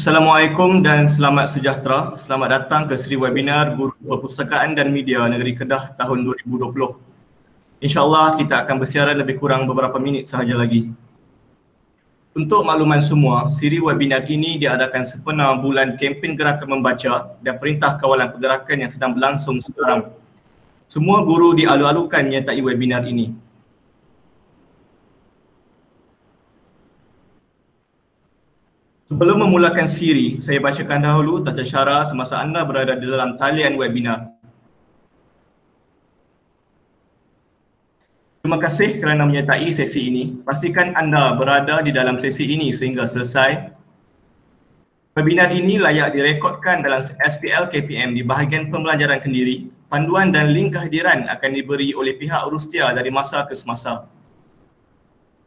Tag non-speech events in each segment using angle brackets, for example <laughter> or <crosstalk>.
Assalamualaikum dan selamat sejahtera. Selamat datang ke Seri Webinar Guru Perpustakaan dan Media Negeri Kedah tahun 2020. InsyaAllah kita akan bersiaran lebih kurang beberapa minit sahaja lagi. Untuk makluman semua, siri webinar ini diadakan sepena bulan kempen gerakan membaca dan perintah kawalan pergerakan yang sedang berlangsung sekarang. Semua guru dialu-alukan menyertai webinar ini Sebelum memulakan siri, saya bacakan dahulu tata cara semasa anda berada di dalam talian webinar. Terima kasih kerana menyertai sesi ini. Pastikan anda berada di dalam sesi ini sehingga selesai. Webinar ini layak direkodkan dalam SPL KPM di bahagian pembelajaran kendiri. Panduan dan link kehadiran akan diberi oleh pihak Rustia dari masa ke semasa.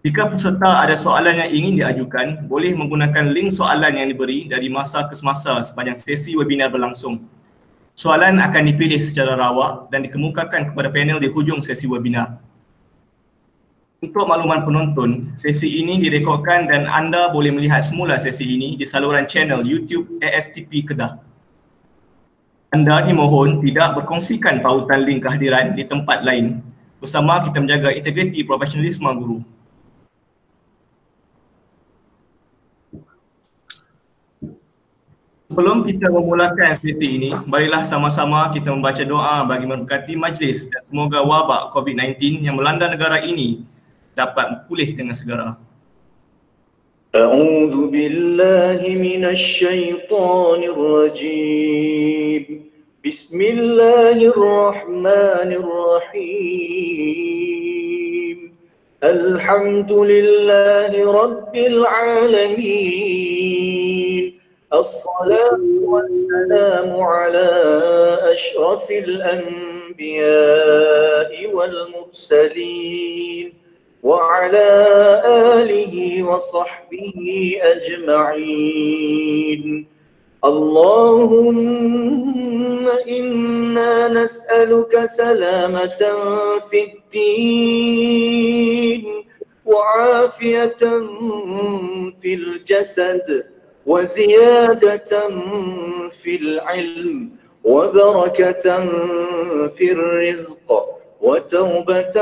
Jika peserta ada soalan yang ingin diajukan, boleh menggunakan link soalan yang diberi dari masa ke semasa sepanjang sesi webinar berlangsung. Soalan akan dipilih secara rawak dan dikemukakan kepada panel di hujung sesi webinar. Untuk makluman penonton, sesi ini direkodkan dan anda boleh melihat semula sesi ini di saluran channel YouTube ASTP Kedah. Anda dimohon tidak berkongsikan pautan link kehadiran di tempat lain. Bersama kita menjaga integriti profesionalisme guru. Sebelum kita memulakan sesi ini, marilah sama-sama kita membaca doa bagi memperkati majlis dan semoga wabak COVID-19 yang melanda negara ini dapat pulih dengan segera. A'udhu billahi minash shaytanir rajim Bismillahirrahmanirrahim Alhamdulillahi rabbil alamin الصلاة والسلام على أشرف الأنبياء والمرسلين وعلى آله وصحبه أجمعين اللهم إنا نسألك سلامة في الدين وعافية في الجسد وزيادة في العلم وبركة في الرزق وتوبة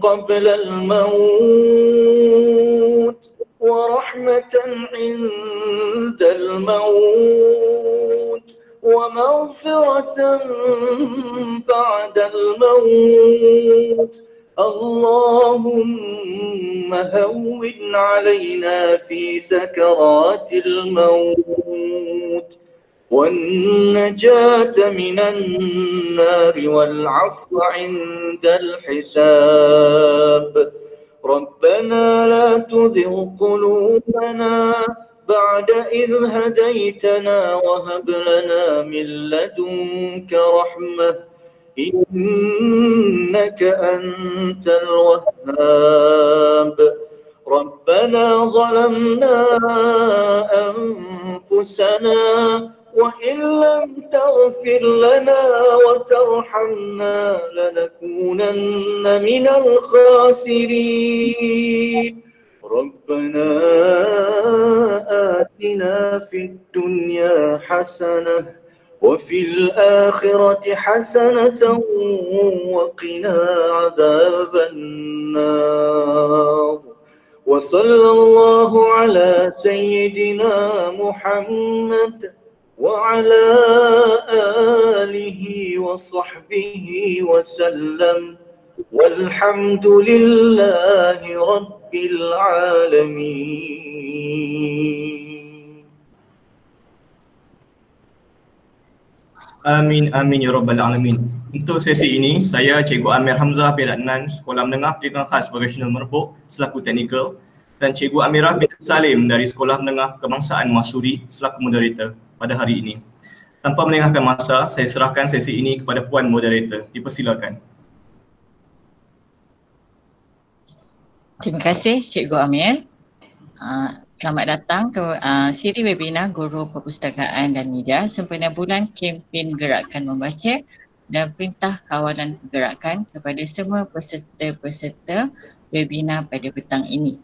قبل الموت ورحمة عند الموت ومغفرة بعد الموت اللهم هون علينا في سكرات الموت والنجاة من النار والعفو عند الحساب ربنا لا تزغ قلوبنا بعد إذ هديتنا وهب لنا من لدنك رحمة إنك أنت الوهاب ربنا ظلمنا أنفسنا وإن لم تغفر لنا وترحمنا لنكونن من الخاسرين ربنا آتنا في الدنيا حسنه وفي الآخرة حسنة وقنا عذاب النار وصلى الله على سيدنا محمد وعلى آله وصحبه وسلم والحمد لله رب العالمين Amin, amin ya rabbal alamin. Untuk sesi ini, saya Cikgu Amir Hamzah bin Adnan, Sekolah Menengah Pendidikan Khas Vocational Merbuk selaku technical dan Cikgu Amirah bin Salim dari Sekolah Menengah Kebangsaan Masuri selaku moderator pada hari ini. Tanpa melengahkan masa, saya serahkan sesi ini kepada Puan Moderator. Dipersilakan. Terima kasih Cikgu Amir. Ah, Selamat datang ke uh, siri webinar Guru Perpustakaan dan Media sempena bulan kempen gerakan membaca dan perintah kawalan pergerakan kepada semua peserta-peserta webinar pada petang ini.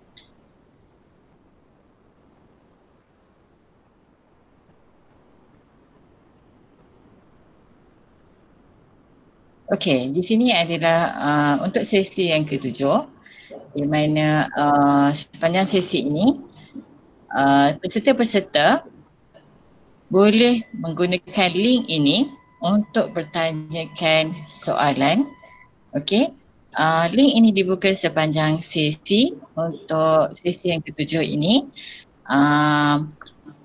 Okey, di sini adalah uh, untuk sesi yang ketujuh di mana uh, sepanjang sesi ini Ah, peserta-peserta boleh menggunakan link ini untuk bertanyakan soalan. Okey. Uh, link ini dibuka sepanjang sesi untuk sesi yang ketujuh ini. Ah,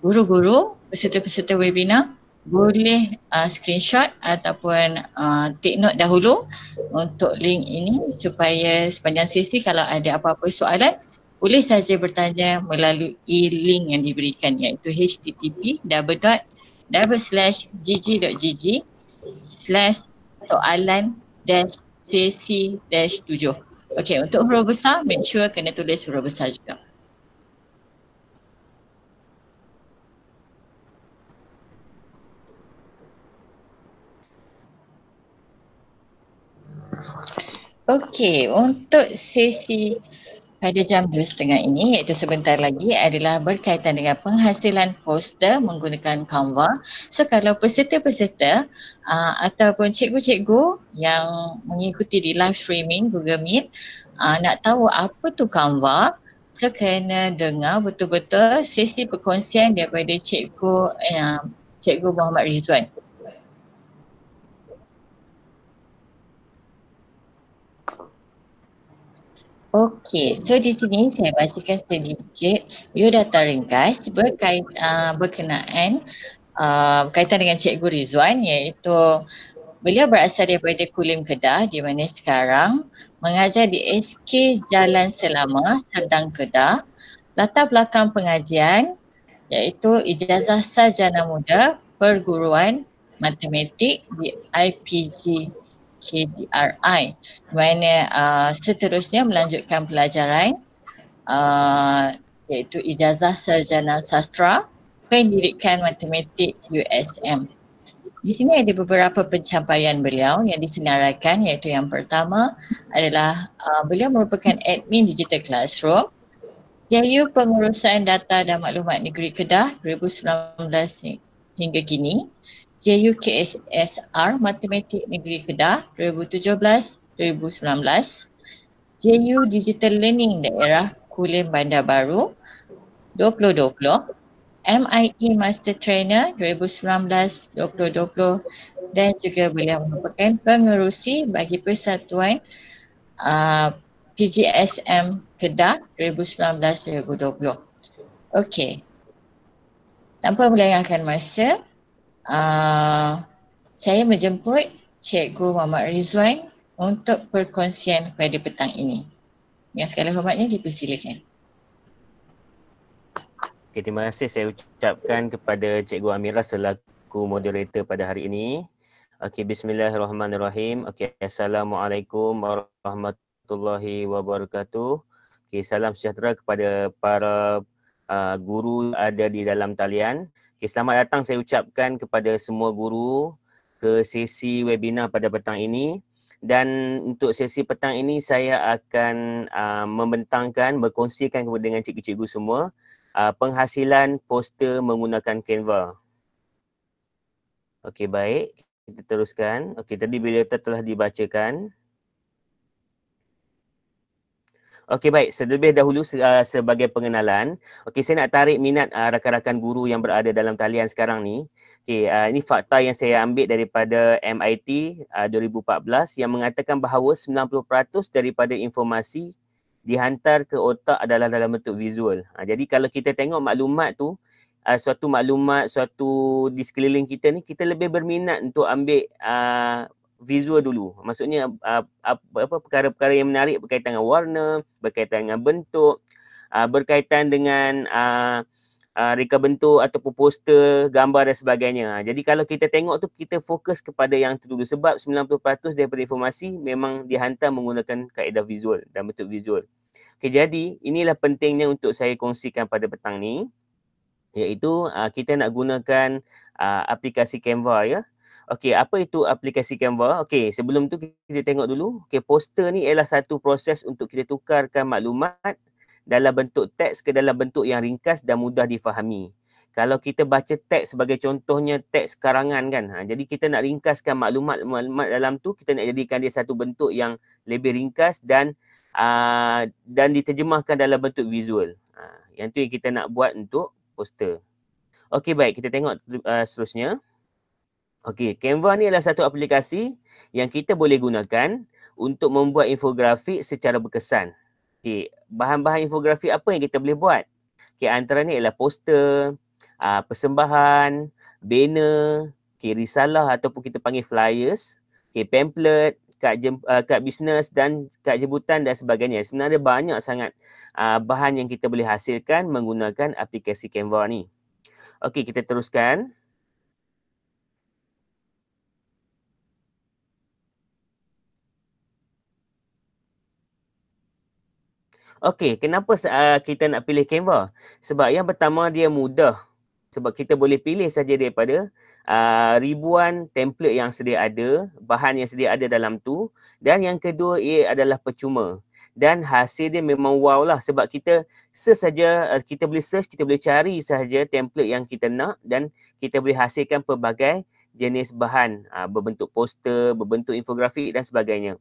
guru-guru, uh, peserta-peserta webinar boleh uh, screenshot ataupun uh, take note dahulu untuk link ini supaya sepanjang sesi kalau ada apa-apa soalan boleh saja bertanya melalui link yang diberikan iaitu http double dot double slash gg dot gg slash soalan dash sesi dash tujuh. Okay, untuk huruf besar, make sure kena tulis huruf besar juga. Okey, untuk sesi pada jam 2.30 ini iaitu sebentar lagi adalah berkaitan dengan penghasilan poster menggunakan Canva. So kalau peserta-peserta uh, ataupun cikgu-cikgu yang mengikuti di live streaming Google Meet uh, nak tahu apa tu Canva, so kena dengar betul-betul sesi perkongsian daripada cikgu uh, cikgu Muhammad Rizwan. Okey, so di sini saya bacakan sedikit biodata ringkas berkait, uh, berkenaan uh, berkaitan dengan Cikgu Rizwan iaitu beliau berasal daripada Kulim Kedah di mana sekarang mengajar di SK Jalan Selama Serdang Kedah latar belakang pengajian iaitu ijazah sarjana muda perguruan matematik di IPG KDRI mana uh, seterusnya melanjutkan pelajaran uh, iaitu Ijazah Sarjana Sastra Pendidikan Matematik USM. Di sini ada beberapa pencapaian beliau yang disenaraikan iaitu yang pertama adalah uh, beliau merupakan admin digital classroom Jaya Pengurusan Data dan Maklumat Negeri Kedah 2019 hingga kini JUKSSR Matematik Negeri Kedah 2017-2019 JU Digital Learning Daerah Kulim Bandar Baru 2020 MIE Master Trainer 2019-2020 dan juga beliau merupakan pengerusi bagi Persatuan uh, PGSM Kedah 2019-2020 Okey, tanpa melengahkan masa Ah, saya menjemput Cikgu Muhammad Rizwan untuk perkongsian pada petang ini. Yang sekali hormatnya dipersilakan. Okay, terima kasih saya ucapkan kepada Cikgu Amirah selaku moderator pada hari ini. Okay, bismillahirrahmanirrahim. Okay, assalamualaikum warahmatullahi wabarakatuh. Okey, salam sejahtera kepada para uh, guru ada di dalam talian. Okay, selamat datang saya ucapkan kepada semua guru ke sesi webinar pada petang ini. Dan untuk sesi petang ini saya akan uh, membentangkan, berkongsikan kepada dengan cikgu-cikgu semua uh, penghasilan poster menggunakan Canva. Okey baik, kita teruskan. Okey tadi bila telah dibacakan, Okey baik, selebih dahulu uh, sebagai pengenalan, okey saya nak tarik minat uh, rakan-rakan guru yang berada dalam talian sekarang ni. Okey, uh, ini fakta yang saya ambil daripada MIT uh, 2014 yang mengatakan bahawa 90% daripada informasi dihantar ke otak adalah dalam bentuk visual. Uh, jadi kalau kita tengok maklumat tu, uh, suatu maklumat, suatu di sekeliling kita ni kita lebih berminat untuk ambil uh, visual dulu. Maksudnya ah, ah, apa perkara-perkara yang menarik berkaitan dengan warna, berkaitan dengan bentuk, uh, berkaitan dengan uh, uh, reka bentuk ataupun poster, gambar dan sebagainya. Jadi kalau kita tengok tu kita fokus kepada yang tu dulu sebab 90% daripada informasi memang dihantar menggunakan kaedah visual dan bentuk visual. Okay, jadi inilah pentingnya untuk saya kongsikan pada petang ni iaitu uh, kita nak gunakan uh, aplikasi Canva ya. Okey, apa itu aplikasi Canva? Okey, sebelum tu kita tengok dulu. Okey, poster ni ialah satu proses untuk kita tukarkan maklumat dalam bentuk teks ke dalam bentuk yang ringkas dan mudah difahami. Kalau kita baca teks sebagai contohnya teks karangan kan. Ha, jadi kita nak ringkaskan maklumat-maklumat dalam tu, kita nak jadikan dia satu bentuk yang lebih ringkas dan uh, dan diterjemahkan dalam bentuk visual. Ha, yang tu yang kita nak buat untuk poster. Okey baik, kita tengok uh, seterusnya. Okey, Canva ni adalah satu aplikasi yang kita boleh gunakan untuk membuat infografik secara berkesan. Okey, bahan-bahan infografik apa yang kita boleh buat? Okey, antaranya ialah poster, aa, ah, persembahan, banner, okay, risalah ataupun kita panggil flyers, okey, pamphlet, kad, jem, aa, ah, kad bisnes dan kad jemputan dan sebagainya. Sebenarnya banyak sangat aa, ah, bahan yang kita boleh hasilkan menggunakan aplikasi Canva ni. Okey, kita teruskan. Okey, kenapa uh, kita nak pilih Canva? Sebab yang pertama dia mudah. Sebab kita boleh pilih saja daripada uh, ribuan template yang sedia ada, bahan yang sedia ada dalam tu. Dan yang kedua ia adalah percuma. Dan hasil dia memang wow lah sebab kita search saja, uh, ah, kita boleh search, kita boleh cari saja template yang kita nak dan kita boleh hasilkan pelbagai jenis bahan uh, berbentuk poster, berbentuk infografik dan sebagainya.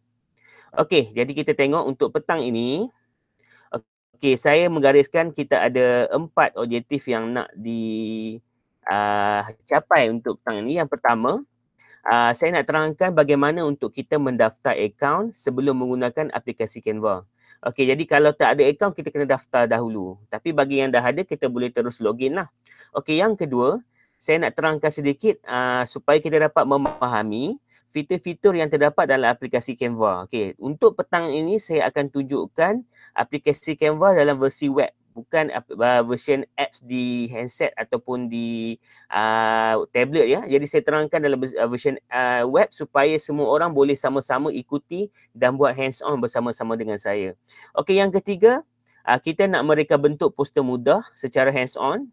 Okey, jadi kita tengok untuk petang ini, Okay, saya menggariskan kita ada empat objektif yang nak dicapai ah, uh, untuk petang ini. Yang pertama, uh, saya nak terangkan bagaimana untuk kita mendaftar akaun sebelum menggunakan aplikasi Canva. Okay, jadi kalau tak ada akaun, kita kena daftar dahulu. Tapi bagi yang dah ada, kita boleh terus login lah. Okay, yang kedua, saya nak terangkan sedikit uh, supaya kita dapat memahami fitur-fitur yang terdapat dalam aplikasi Canva. Okey, untuk petang ini saya akan tunjukkan aplikasi Canva dalam versi web bukan uh, versi apps di handset ataupun di uh, tablet ya. Jadi saya terangkan dalam ah, versi uh, ah, web supaya semua orang boleh sama-sama ikuti dan buat hands on bersama-sama dengan saya. Okey, yang ketiga, uh, kita nak mereka bentuk poster mudah secara hands on.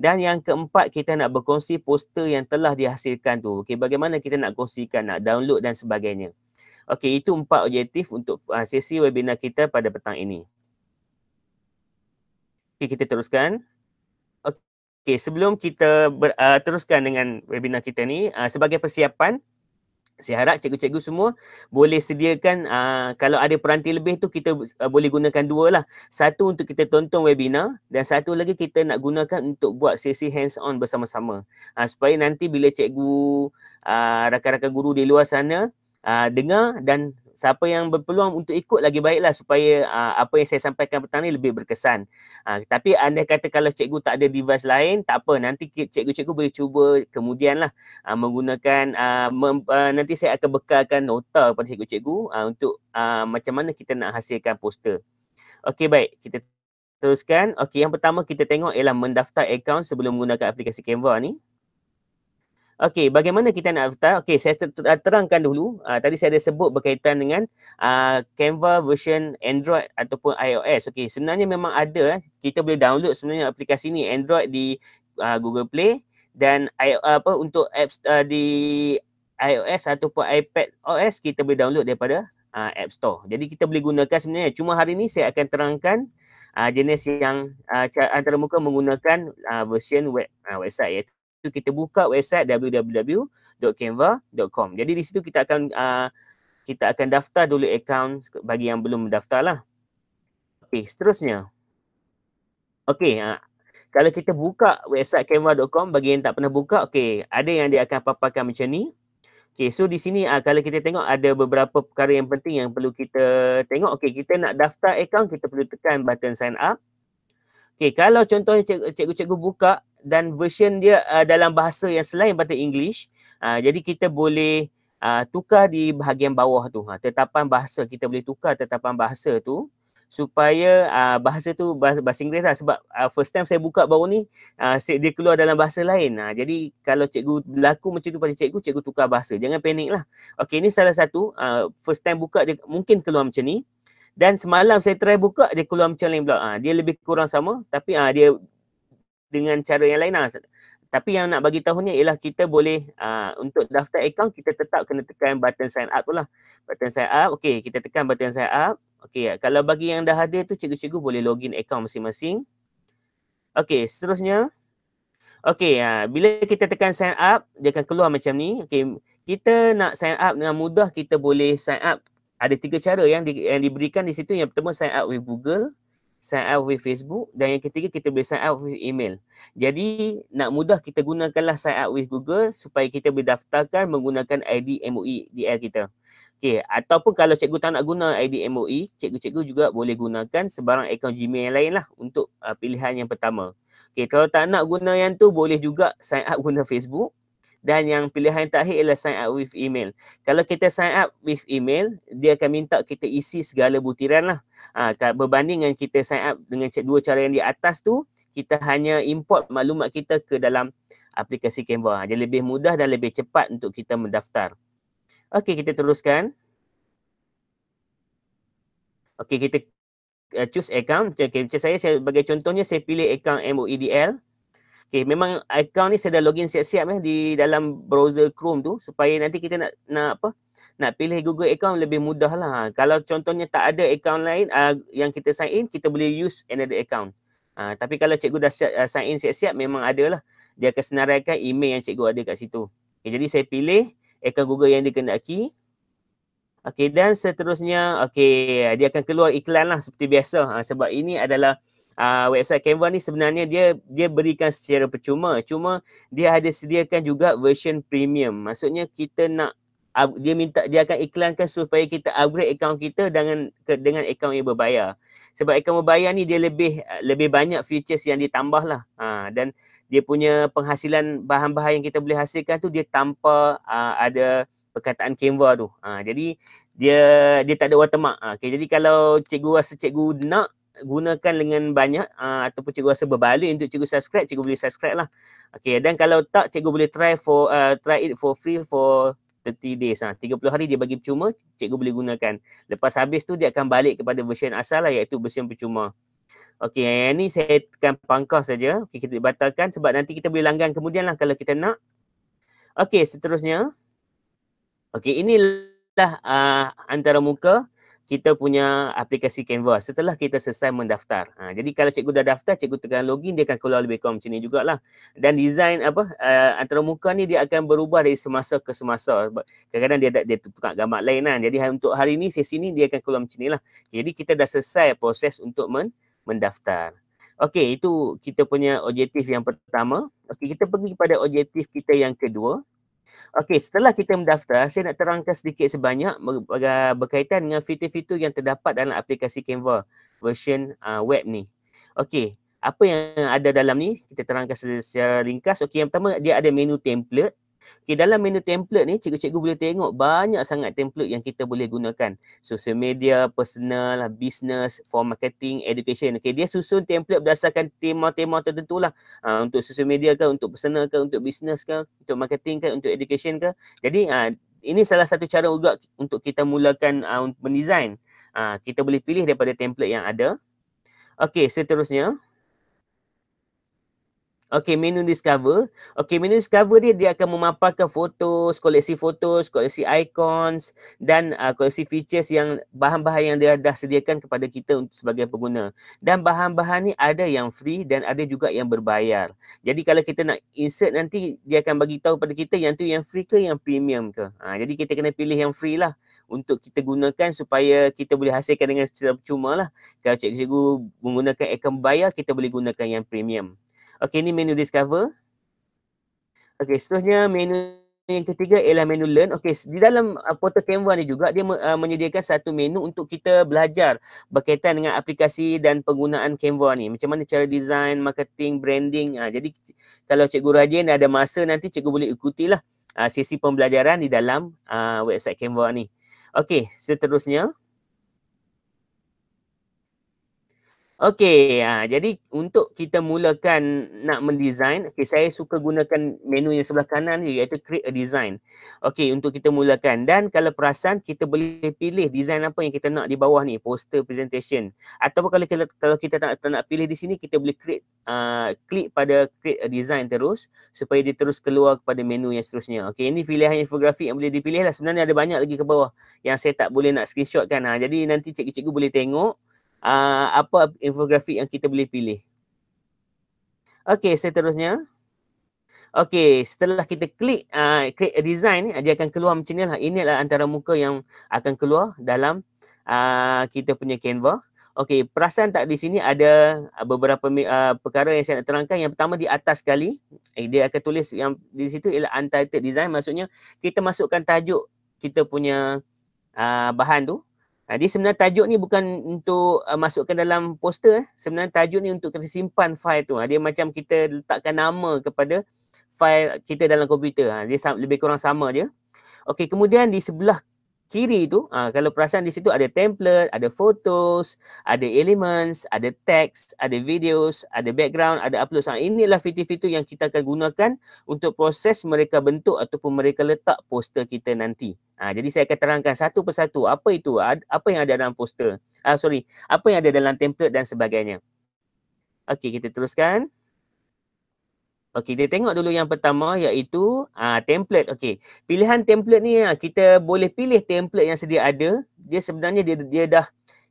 Dan yang keempat kita nak berkongsi poster yang telah dihasilkan tu. Okey, bagaimana kita nak kongsikan, nak download dan sebagainya. Okey, itu empat objektif untuk uh, sesi webinar kita pada petang ini. Okey, kita teruskan. Okey, sebelum kita ber, uh, teruskan dengan webinar kita ni, uh, sebagai persiapan saya harap lah, cikgu-cikgu semua boleh sediakan uh, kalau ada peranti lebih tu kita uh, boleh gunakan dua lah. Satu untuk kita tonton webinar dan satu lagi kita nak gunakan untuk buat sesi hands on bersama-sama. Uh, supaya nanti bila cikgu uh, rakan-rakan guru di luar sana uh, dengar dan siapa yang berpeluang untuk ikut lagi baiklah supaya uh, apa yang saya sampaikan petang ni lebih berkesan. Uh, tapi anda kata kalau cikgu tak ada device lain, tak apa. Nanti cikgu-cikgu boleh cuba kemudianlah uh, menggunakan, uh, mem, uh, nanti saya akan bekalkan nota kepada cikgu-cikgu uh, untuk uh, macam mana kita nak hasilkan poster. Okey, baik. Kita teruskan. Okey, yang pertama kita tengok ialah mendaftar akaun sebelum menggunakan aplikasi Canva ni. Okey, bagaimana kita nak daftar? Okey, saya terangkan dulu. Uh, tadi saya ada sebut berkaitan dengan uh, Canva version Android ataupun iOS. Okey, sebenarnya memang ada. Eh. Kita boleh download sebenarnya aplikasi ni Android di uh, Google Play dan uh, apa untuk apps uh, di iOS ataupun iPad OS kita boleh download daripada uh, App Store. Jadi kita boleh gunakan sebenarnya. Cuma hari ini saya akan terangkan uh, jenis yang uh, antara muka menggunakan uh, version web uh, website iaitu ya itu kita buka website www.canva.com. Jadi di situ kita akan uh, kita akan daftar dulu account bagi yang belum lah. Okey, seterusnya. Okey, uh, kalau kita buka website canva.com bagi yang tak pernah buka, okey, ada yang dia akan paparkan macam ni. Okey, so di sini uh, kalau kita tengok ada beberapa perkara yang penting yang perlu kita tengok. Okey, kita nak daftar account, kita perlu tekan button sign up. Okey, kalau contohnya cik, cikgu-cikgu buka, dan version dia uh, dalam bahasa yang selain daripada English. Uh, jadi kita boleh uh, tukar di bahagian bawah tu. Ha, tetapan bahasa kita boleh tukar tetapan bahasa tu supaya uh, bahasa tu bahasa, bahasa Inggeris lah sebab uh, first time saya buka baru ni uh, dia keluar dalam bahasa lain. Uh, jadi kalau cikgu laku macam tu pada cikgu, cikgu tukar bahasa. Jangan panik lah. Okay ni salah satu uh, first time buka dia mungkin keluar macam ni dan semalam saya try buka dia keluar macam lain pula. Uh, dia lebih kurang sama tapi uh, dia dengan cara yang lain lah. Tapi yang nak bagi tahu ni ialah kita boleh uh, untuk daftar akaun kita tetap kena tekan button sign up tu lah. Button sign up, okey kita tekan button sign up. Okey kalau bagi yang dah hadir tu cikgu-cikgu boleh login akaun masing-masing. Okey seterusnya. Okey uh, bila kita tekan sign up dia akan keluar macam ni. Okey kita nak sign up dengan mudah kita boleh sign up. Ada tiga cara yang, di, yang diberikan di situ. Yang pertama sign up with Google sign up with Facebook dan yang ketiga kita boleh sign up with email. Jadi nak mudah kita gunakanlah sign up with Google supaya kita boleh daftarkan menggunakan ID MOE DL kita. Okey, ataupun kalau cikgu tak nak guna ID MOE, cikgu-cikgu juga boleh gunakan sebarang akaun Gmail yang lain lah untuk uh, pilihan yang pertama. Okey, kalau tak nak guna yang tu boleh juga sign up guna Facebook dan yang pilihan terakhir ialah sign up with email. Kalau kita sign up with email, dia akan minta kita isi segala butiran lah. Ha, berbanding dengan kita sign up dengan dua cara yang di atas tu, kita hanya import maklumat kita ke dalam aplikasi Canva. Ha, dia lebih mudah dan lebih cepat untuk kita mendaftar. Okey, kita teruskan. Okey, kita eh, choose account. Macam saya, saya bagi contohnya, saya pilih account MOEDL. Okay, memang account ni saya dah login siap-siap ya di dalam browser Chrome tu supaya nanti kita nak nak apa? Nak pilih Google account lebih mudah lah. Kalau contohnya tak ada account lain uh, yang kita sign in, kita boleh use another account. Uh, tapi kalau cikgu dah siap, uh, sign in siap-siap, memang ada lah. Dia akan senaraikan email yang cikgu ada kat situ. Okay, jadi saya pilih account Google yang dikendaki. Okay, dan seterusnya, okay, dia akan keluar iklan lah seperti biasa. Uh, sebab ini adalah uh, website Canva ni sebenarnya dia dia berikan secara percuma cuma dia ada sediakan juga version premium maksudnya kita nak dia minta dia akan iklankan supaya kita upgrade akaun kita dengan dengan akaun yang berbayar sebab akaun berbayar ni dia lebih lebih banyak features yang ditambah lah ha, dan dia punya penghasilan bahan-bahan yang kita boleh hasilkan tu dia tanpa ha, ada perkataan Canva tu ha, jadi dia dia tak ada watermark okay. jadi kalau cikgu rasa cikgu nak gunakan dengan banyak uh, ataupun cikgu rasa berbaloi untuk cikgu subscribe, cikgu boleh subscribe lah. Okay, dan kalau tak, cikgu boleh try for uh, try it for free for 30 days. Ha. Ah. 30 hari dia bagi percuma, cikgu boleh gunakan. Lepas habis tu, dia akan balik kepada version asal lah iaitu version percuma. Okay, yang ni saya tekan pangkas saja. Okay, kita batalkan sebab nanti kita boleh langgan kemudian lah kalau kita nak. Okay, seterusnya. Okay, inilah uh, antara muka kita punya aplikasi Canva setelah kita selesai mendaftar. Ha, jadi kalau cikgu dah daftar, cikgu tekan login, dia akan keluar lebih kurang macam ni jugalah. Dan design apa uh, eh, antara muka ni dia akan berubah dari semasa ke semasa. Kadang-kadang dia, dia tukar gambar lain kan. Jadi untuk hari ni, sesi ni dia akan keluar macam ni lah. Jadi kita dah selesai proses untuk men mendaftar. Okey, itu kita punya objektif yang pertama. Okey, kita pergi kepada objektif kita yang kedua. Okey, setelah kita mendaftar, saya nak terangkan sedikit sebanyak berkaitan dengan fitur-fitur yang terdapat dalam aplikasi Canva version uh, web ni. Okey, apa yang ada dalam ni? Kita terangkan secara ringkas. Okey, yang pertama dia ada menu template. Okay, dalam menu template ni, cikgu-cikgu boleh tengok banyak sangat template yang kita boleh gunakan. Social media, personal, business, for marketing, education. Okay, dia susun template berdasarkan tema-tema tertentu lah. Uh, untuk social media ke, untuk personal ke, untuk business ke, untuk marketing ke, untuk education ke. Jadi, uh, ini salah satu cara juga untuk kita mulakan ah, uh, mendesain. Uh, kita boleh pilih daripada template yang ada. Okay, seterusnya. So, Okay, menu discover. Okay, menu discover dia, dia akan memaparkan foto, koleksi foto, koleksi icons dan uh, koleksi features yang bahan-bahan yang dia dah sediakan kepada kita untuk sebagai pengguna. Dan bahan-bahan ni ada yang free dan ada juga yang berbayar. Jadi, kalau kita nak insert nanti, dia akan bagi tahu pada kita yang tu yang free ke yang premium ke. Ha, jadi, kita kena pilih yang free lah untuk kita gunakan supaya kita boleh hasilkan dengan secara percuma lah. Kalau cikgu-cikgu menggunakan akaun bayar, kita boleh gunakan yang premium. Okey, ni menu discover. Okey, seterusnya menu yang ketiga ialah menu learn. Okey, di dalam uh, portal Canva ni juga dia uh, menyediakan satu menu untuk kita belajar berkaitan dengan aplikasi dan penggunaan Canva ni. Macam mana cara design, marketing, branding. Uh, jadi kalau cikgu rajin ada masa nanti cikgu boleh ikutilah uh, sesi pembelajaran di dalam uh, website Canva ni. Okey, seterusnya Okey, uh, jadi untuk kita mulakan nak mendesain, okay, saya suka gunakan menu yang sebelah kanan iaitu create a design. Okey, untuk kita mulakan dan kalau perasan kita boleh pilih design apa yang kita nak di bawah ni, poster presentation. Ataupun kalau kita, kalau kita tak, tak nak pilih di sini, kita boleh create uh, ah, klik pada create a design terus supaya dia terus keluar kepada menu yang seterusnya. Okey, ini pilihan infografik yang boleh dipilih lah. Sebenarnya ada banyak lagi ke bawah yang saya tak boleh nak screenshot kan. Ha. Ah, jadi nanti cikgu-cikgu boleh tengok uh, apa infografik yang kita boleh pilih. Okey, seterusnya. Okey, setelah kita klik uh, ah, create a design ni, dia akan keluar macam ni lah. Ini adalah antara muka yang akan keluar dalam uh, kita punya Canva. Okey, perasan tak di sini ada beberapa uh, perkara yang saya nak terangkan. Yang pertama di atas sekali, eh, dia akan tulis yang di situ ialah untitled design. Maksudnya kita masukkan tajuk kita punya uh, bahan tu. Ha, jadi sebenarnya tajuk ni bukan untuk uh, masukkan dalam poster. Eh. Sebenarnya tajuk ni untuk kita simpan file tu. Ha, dia macam kita letakkan nama kepada file kita dalam komputer. Ha, dia lebih kurang sama dia. Okey, kemudian di sebelah kiri tu uh, kalau perasan di situ ada template, ada photos, ada elements, ada text, ada videos, ada background, ada upload. So, ha, inilah fitur-fitur yang kita akan gunakan untuk proses mereka bentuk ataupun mereka letak poster kita nanti. Uh, jadi saya akan terangkan satu persatu apa itu, apa yang ada dalam poster. Uh, sorry, apa yang ada dalam template dan sebagainya. Okey, kita teruskan. Okay, kita tengok dulu yang pertama iaitu uh, template. Okay, pilihan template ni ah, kita boleh pilih template yang sedia ada. Dia sebenarnya dia, dia dah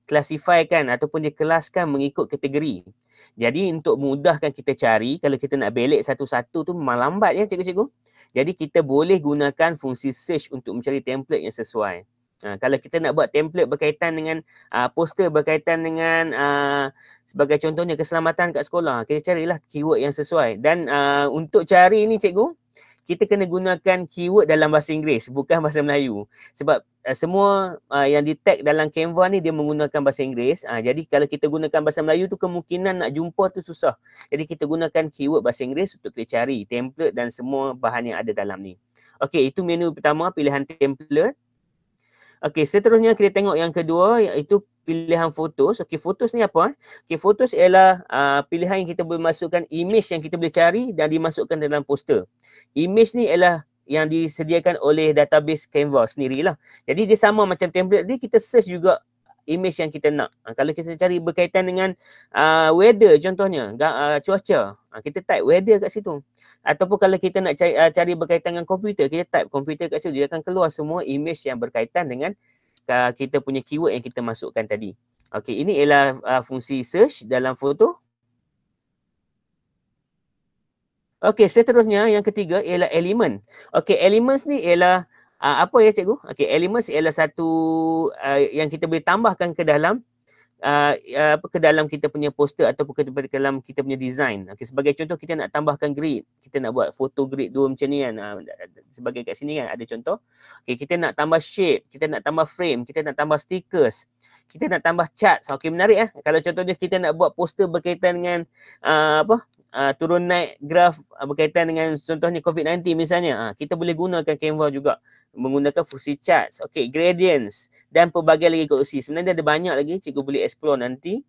classify kan ataupun dia kelaskan mengikut kategori. Jadi untuk mudahkan kita cari, kalau kita nak belik satu-satu tu memang lambat ya cikgu-cikgu. Jadi kita boleh gunakan fungsi search untuk mencari template yang sesuai. Ha, kalau kita nak buat template berkaitan dengan uh, poster berkaitan dengan uh, sebagai contohnya keselamatan kat sekolah, kita carilah keyword yang sesuai. Dan uh, untuk cari ni cikgu, kita kena gunakan keyword dalam bahasa Inggeris, bukan bahasa Melayu. Sebab uh, semua uh, yang di tag dalam Canva ni dia menggunakan bahasa Inggeris. Uh, jadi kalau kita gunakan bahasa Melayu tu kemungkinan nak jumpa tu susah. Jadi kita gunakan keyword bahasa Inggeris untuk kita cari template dan semua bahan yang ada dalam ni. Okey, itu menu pertama, pilihan template. Okey, seterusnya kita tengok yang kedua iaitu pilihan photos. Okey, photos ni apa? Eh? Okey, photos ialah uh, pilihan yang kita boleh masukkan image yang kita boleh cari dan dimasukkan dalam poster. Image ni ialah yang disediakan oleh database Canva sendirilah. Jadi dia sama macam template tadi, kita search juga Imej yang kita nak. Ha, kalau kita cari berkaitan dengan uh, weather contohnya, uh, cuaca, ha, kita type weather kat situ. Ataupun kalau kita nak cari, uh, cari berkaitan dengan komputer, kita type komputer kat situ. Dia akan keluar semua imej yang berkaitan dengan uh, kita punya keyword yang kita masukkan tadi. Okey, ini ialah uh, fungsi search dalam foto. Okey, seterusnya yang ketiga ialah elements. Okey, elements ni ialah Uh, apa ya cikgu? Okay, elements ialah satu uh, yang kita boleh tambahkan ke dalam ah, apa uh, uh, ke dalam kita punya poster ataupun ke dalam kita punya design. Okay, sebagai contoh kita nak tambahkan grid. Kita nak buat foto grid dua macam ni kan. Uh, sebagai kat sini kan ada contoh. Okay, kita nak tambah shape, kita nak tambah frame, kita nak tambah stickers. Kita nak tambah chart. Okay, menarik eh. Kalau contohnya kita nak buat poster berkaitan dengan uh, apa? Uh, uh, turun naik graf uh, berkaitan dengan contohnya COVID-19 misalnya, uh, kita boleh gunakan Canva juga menggunakan fungsi charts, okay, gradients dan pelbagai lagi kursi. Sebenarnya ada banyak lagi cikgu boleh explore nanti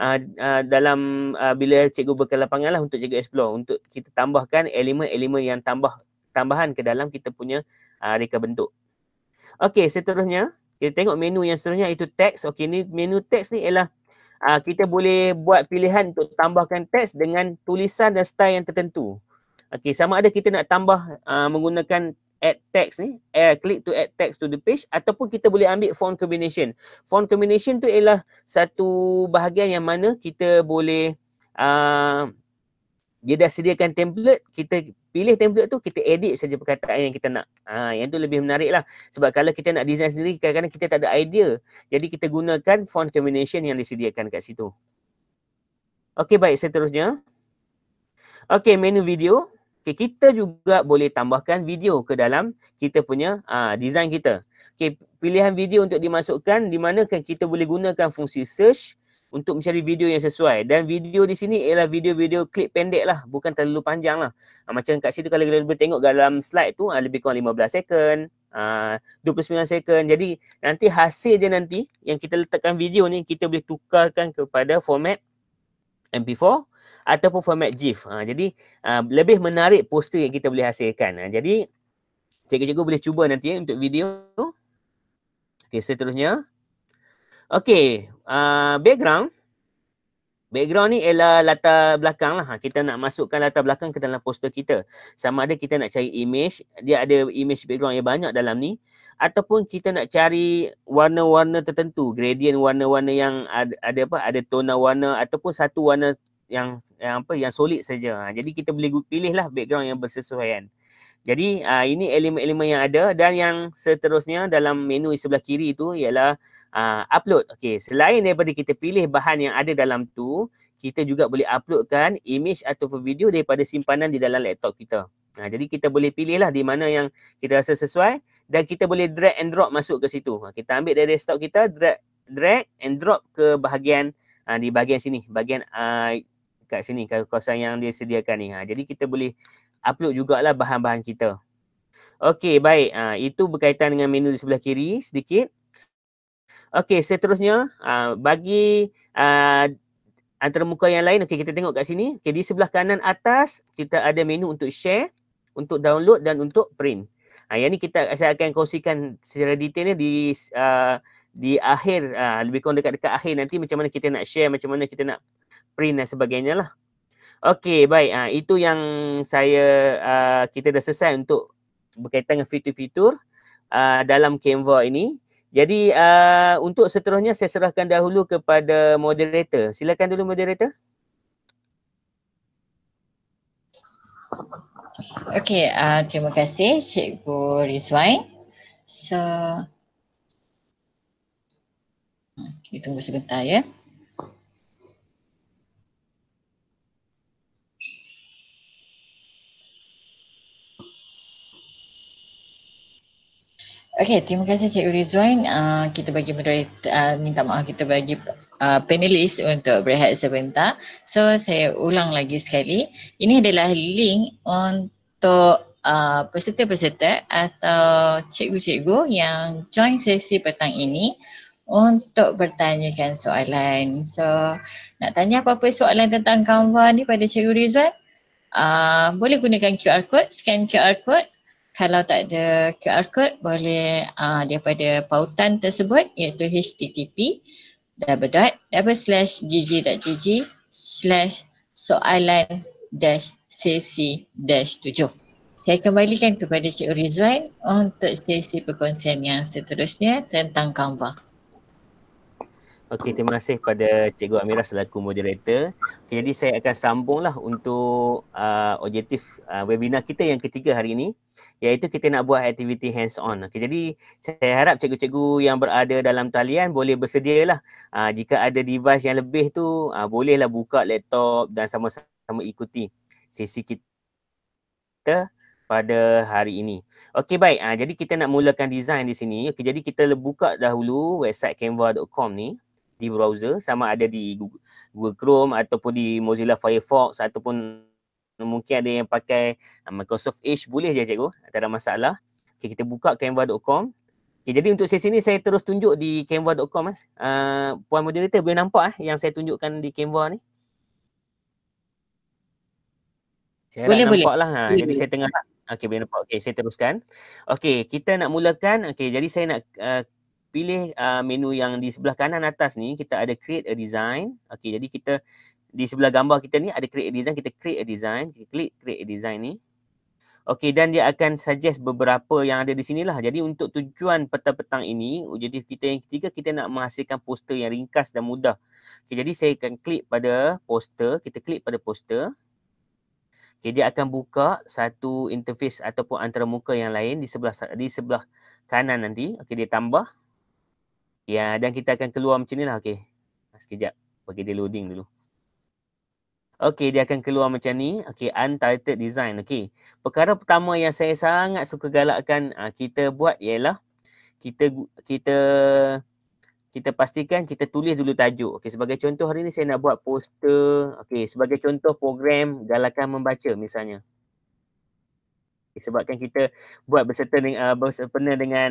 uh, uh, dalam uh, bila cikgu berkelapangan lapangan lah untuk cikgu explore untuk kita tambahkan elemen-elemen yang tambah tambahan ke dalam kita punya uh, reka bentuk. Okay, seterusnya kita tengok menu yang seterusnya itu teks. Okay, ni menu teks ni ialah uh, kita boleh buat pilihan untuk tambahkan teks dengan tulisan dan style yang tertentu. Okey, sama ada kita nak tambah uh, menggunakan add text ni, uh, click to add text to the page ataupun kita boleh ambil font combination. Font combination tu ialah satu bahagian yang mana kita boleh uh, dia dah sediakan template, kita pilih template tu, kita edit saja perkataan yang kita nak. Ha, yang tu lebih menarik lah. Sebab kalau kita nak design sendiri, kadang-kadang kita tak ada idea. Jadi kita gunakan font combination yang disediakan kat situ. Okey, baik. Seterusnya. Okey, menu video. Okay, kita juga boleh tambahkan video ke dalam kita punya uh, design kita. Okay, pilihan video untuk dimasukkan di mana kita boleh gunakan fungsi search untuk mencari video yang sesuai dan video di sini ialah video-video klip pendek lah bukan terlalu panjang lah ha, macam kat situ kalau kita boleh tengok dalam slide tu ha, lebih kurang 15 second ha, ah, 29 second jadi nanti hasil dia nanti yang kita letakkan video ni kita boleh tukarkan kepada format MP4 ataupun format GIF. Ha, jadi ha, lebih menarik poster yang kita boleh hasilkan. Ha, jadi cikgu-cikgu boleh cuba nanti ya, untuk video. Okey, seterusnya. Okey, Ah, background background ni ialah latar belakang lah. Ha, kita nak masukkan latar belakang ke dalam poster kita. Sama ada kita nak cari image, dia ada image background yang banyak dalam ni. Ataupun kita nak cari warna-warna tertentu, gradient warna-warna yang ada, ada apa, ada tona warna ataupun satu warna yang yang apa yang solid saja. Ha, jadi kita boleh pilih lah background yang bersesuaian. Jadi uh, ini elemen-elemen yang ada dan yang seterusnya dalam menu sebelah kiri itu ialah uh, upload. Okey, selain daripada kita pilih bahan yang ada dalam tu, kita juga boleh uploadkan image atau video daripada simpanan di dalam laptop kita. Nah, jadi kita boleh pilih lah di mana yang kita rasa sesuai dan kita boleh drag and drop masuk ke situ. Ah, kita ambil dari desktop kita, drag drag and drop ke bahagian uh, di bahagian sini, bahagian uh, kat sini, kawasan yang dia sediakan ni. Ha, jadi kita boleh upload jugalah bahan-bahan kita. Okey, baik. Uh, itu berkaitan dengan menu di sebelah kiri sedikit. Okey, seterusnya uh, bagi uh, ah, antara muka yang lain, okey kita tengok kat sini. Okey, di sebelah kanan atas kita ada menu untuk share, untuk download dan untuk print. Ha, yang ni kita saya akan kongsikan secara detailnya di uh, di akhir uh, lebih kurang dekat dekat akhir nanti macam mana kita nak share macam mana kita nak print dan sebagainya lah. Okey, baik. Ha, itu yang saya uh, kita dah selesai untuk berkaitan dengan fitur-fitur uh, dalam Canva ini. Jadi uh, untuk seterusnya saya serahkan dahulu kepada moderator. Silakan dulu moderator. Okey, uh, terima kasih Cikgu Rizwan. So, kita tunggu sebentar ya. Okay, terima kasih Cik Rizwan. Uh, kita bagi moderator, uh, minta maaf kita bagi Uh, panelis untuk berehat sebentar. So saya ulang lagi sekali. Ini adalah link untuk uh, peserta-peserta atau cikgu-cikgu yang join sesi petang ini untuk bertanyakan soalan. So nak tanya apa-apa soalan tentang Canva ni pada Cikgu Rizwan? Uh, boleh gunakan QR code, scan QR code kalau tak ada QR code boleh uh, daripada pautan tersebut iaitu http double dot double slash gg.gg slash soalan dash sesi dash tujuh. Saya kembalikan kepada Cik Rizwan untuk sesi perkongsian yang seterusnya tentang Canva. Okey, terima kasih kepada Cikgu Amira selaku moderator. Okay, jadi saya akan sambunglah untuk uh, objektif uh, webinar kita yang ketiga hari ini iaitu kita nak buat aktiviti hands on. Okay, jadi saya harap cikgu-cikgu yang berada dalam talian boleh bersedialah. Uh, ah, jika ada device yang lebih tu uh, bolehlah buka laptop dan sama-sama ikuti sesi kita pada hari ini. Okey baik, uh, jadi kita nak mulakan design di sini. Okay, jadi kita buka dahulu website canva.com ni di browser sama ada di Google Chrome ataupun di Mozilla Firefox ataupun mungkin ada yang pakai ah, Microsoft Edge boleh je cikgu tak ada masalah okay, kita buka canva.com okay, jadi untuk sesi ni saya terus tunjuk di canva.com eh. Uh, puan moderator boleh nampak eh, yang saya tunjukkan di canva ni saya boleh, nampak boleh. lah ha. jadi boleh. saya tengah Okey, boleh nampak. Okey, saya teruskan. Okey, kita nak mulakan. Okey, jadi saya nak uh, pilih uh, menu yang di sebelah kanan atas ni kita ada create a design okey jadi kita di sebelah gambar kita ni ada create a design. Kita create a design. Kita klik create a design ni. Okey dan dia akan suggest beberapa yang ada di sini lah. Jadi untuk tujuan petang-petang ini, jadi kita yang ketiga kita nak menghasilkan poster yang ringkas dan mudah. Okey jadi saya akan klik pada poster. Kita klik pada poster. Okey dia akan buka satu interface ataupun antara muka yang lain di sebelah di sebelah kanan nanti. Okey dia tambah. Ya dan kita akan keluar macam ni lah. Okey. Sekejap. Bagi dia loading dulu. Okey, dia akan keluar macam ni. Okey, untitled design. Okey. Perkara pertama yang saya sangat suka galakkan uh, kita buat ialah kita kita kita pastikan kita tulis dulu tajuk. Okey, sebagai contoh hari ni saya nak buat poster. Okey, sebagai contoh program galakan membaca misalnya. Sebabkan kita buat berserta ah, dengan uh, ah, bersempena dengan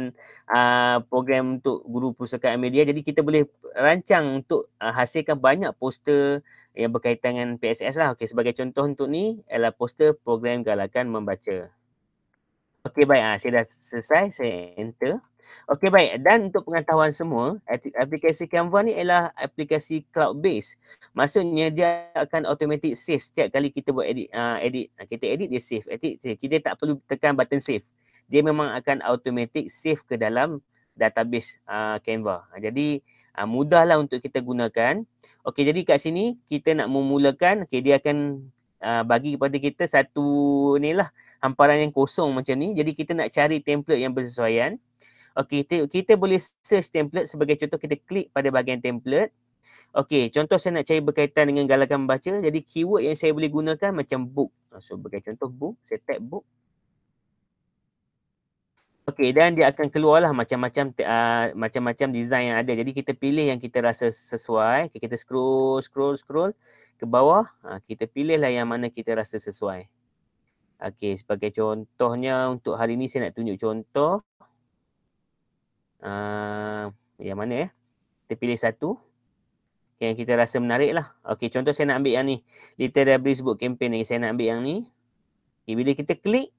uh, program untuk guru perpustakaan media jadi kita boleh rancang untuk uh, hasilkan banyak poster yang berkaitan dengan PSS lah okey sebagai contoh untuk ni adalah poster program galakan membaca Okey baik, ah, saya dah selesai, saya enter. Okey baik, dan untuk pengetahuan semua, aplikasi Canva ni ialah aplikasi cloud based. Maksudnya dia akan automatic save setiap kali kita buat edit. Uh, edit ah, Kita edit dia save, edit, kita tak perlu tekan button save. Dia memang akan automatic save ke dalam database uh, Canva. Jadi uh, mudahlah untuk kita gunakan. Okey jadi kat sini kita nak memulakan, okay, dia akan uh, bagi kepada kita satu ni lah hamparan yang kosong macam ni. Jadi kita nak cari template yang bersesuaian. Okey, kita, kita boleh search template sebagai contoh kita klik pada bahagian template. Okey, contoh saya nak cari berkaitan dengan galakan membaca. Jadi keyword yang saya boleh gunakan macam book. So, sebagai contoh book, saya tag book. Okey, dan dia akan keluarlah macam-macam ah, macam-macam uh, design yang ada. Jadi kita pilih yang kita rasa sesuai. Okay, kita scroll, scroll, scroll ke bawah. Uh, kita pilihlah yang mana kita rasa sesuai. Okey, sebagai contohnya untuk hari ini saya nak tunjuk contoh. Uh, yang mana ya? Eh? Kita pilih satu. yang kita rasa menarik lah. Okey, contoh saya nak ambil yang ni. Little W Facebook campaign ni. Saya nak ambil yang ni. Okay, bila kita klik,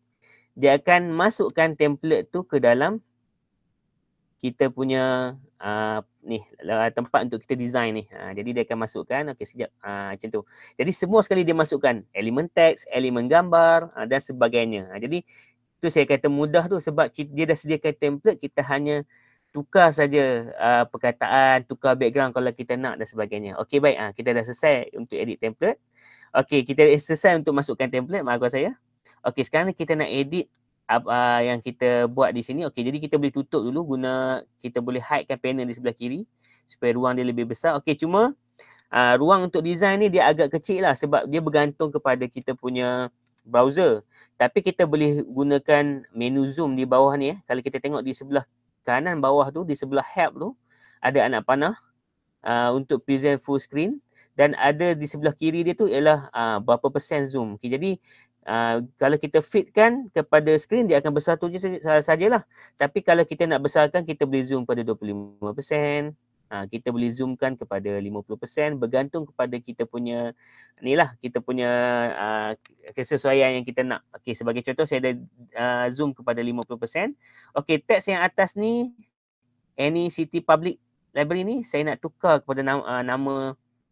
dia akan masukkan template tu ke dalam kita punya uh, ni tempat untuk kita design ni. Ha, jadi dia akan masukkan okey sekejap ha, macam tu. Jadi semua sekali dia masukkan elemen teks, elemen gambar ha, dan sebagainya. Ha, jadi tu saya kata mudah tu sebab kita, dia dah sediakan template kita hanya tukar saja ha, perkataan, tukar background kalau kita nak dan sebagainya. Okey baik ha, kita dah selesai untuk edit template. Okey kita eh, selesai untuk masukkan template maaf saya. Okey sekarang kita nak edit apa uh, yang kita buat di sini okey jadi kita boleh tutup dulu guna kita boleh hidekan panel di sebelah kiri supaya ruang dia lebih besar okey cuma uh, ruang untuk design ni dia agak kecil lah sebab dia bergantung kepada kita punya browser tapi kita boleh gunakan menu zoom di bawah ni eh kalau kita tengok di sebelah kanan bawah tu di sebelah help tu ada anak panah uh, untuk present full screen dan ada di sebelah kiri dia tu ialah uh, berapa persen zoom. Okay, jadi Ah, kalau kita fitkan kepada skrin dia akan besar tu sajalah. Tapi kalau kita nak besarkan kita boleh zoom pada 25%. Ha, kita boleh zoomkan kepada 50% bergantung kepada kita punya ni lah kita punya uh, kesesuaian yang kita nak. Okey sebagai contoh saya ada uh, zoom kepada 50%. Okey teks yang atas ni any city public library ni saya nak tukar kepada nama, uh, nama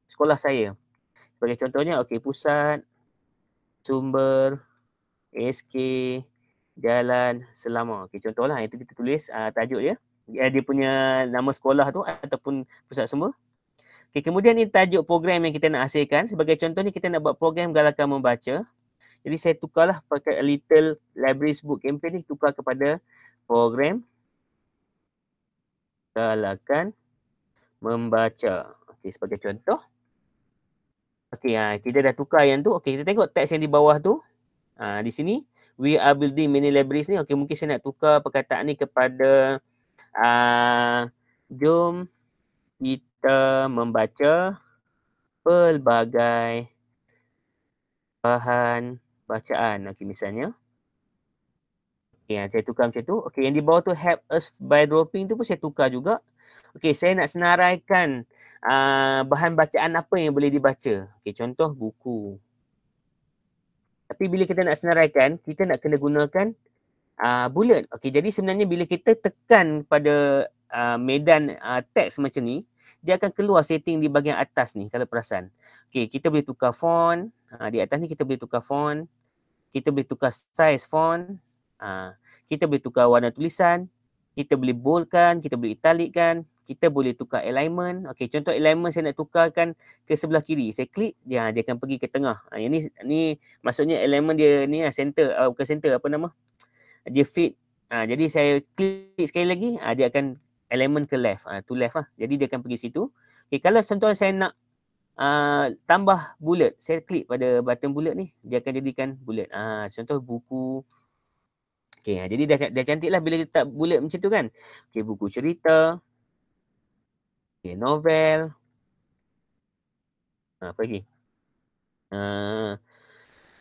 sekolah saya. Sebagai contohnya okey pusat sumber SK Jalan Selama. Okey contohlah itu kita tulis uh, ah, tajuk dia. Eh, dia punya nama sekolah tu ataupun pusat semua. Okay, kemudian ni tajuk program yang kita nak hasilkan. Sebagai contoh ni kita nak buat program galakan membaca. Jadi saya tukarlah pakai Little Library Book Campaign ni tukar kepada program galakan membaca. Okay, sebagai contoh Okey, ah, kita dah tukar yang tu. Okey, kita tengok teks yang di bawah tu. Ha, di sini, we are building many libraries ni. Okey, mungkin saya nak tukar perkataan ni kepada uh, jom kita membaca pelbagai bahan bacaan. Okey, misalnya yang saya tukar macam tu. Okey, yang di bawah tu help us by dropping tu pun saya tukar juga. Okey, saya nak senaraikan uh, bahan bacaan apa yang boleh dibaca. Okey, contoh buku. Tapi bila kita nak senaraikan, kita nak kena gunakan uh, ah, bullet. Okey, jadi sebenarnya bila kita tekan pada uh, medan uh, teks macam ni, dia akan keluar setting di bahagian atas ni kalau perasan. Okey, kita boleh tukar font. Uh, di atas ni kita boleh tukar font. Kita boleh tukar size font. Ha, kita boleh tukar warna tulisan, kita boleh boldkan, kita boleh italikkan, kita boleh tukar alignment. Okey, contoh alignment saya nak tukarkan ke sebelah kiri. Saya klik, dia ha, dia akan pergi ke tengah. Ha, yang ni ni maksudnya alignment dia ni ha, ah center uh, bukan center apa nama? Dia fit. Ha, jadi saya klik sekali lagi, ha, dia akan alignment ke left. Ha, to left lah. Ha. Jadi dia akan pergi situ. Okey, kalau contoh saya nak Uh, tambah bullet, saya klik pada button bullet ni, dia akan jadikan bullet. Uh, contoh buku, Okey, ha, jadi dah, dah cantik lah bila letak bullet macam tu kan. Okey, buku cerita. Okey, novel. Ha, apa lagi? Uh,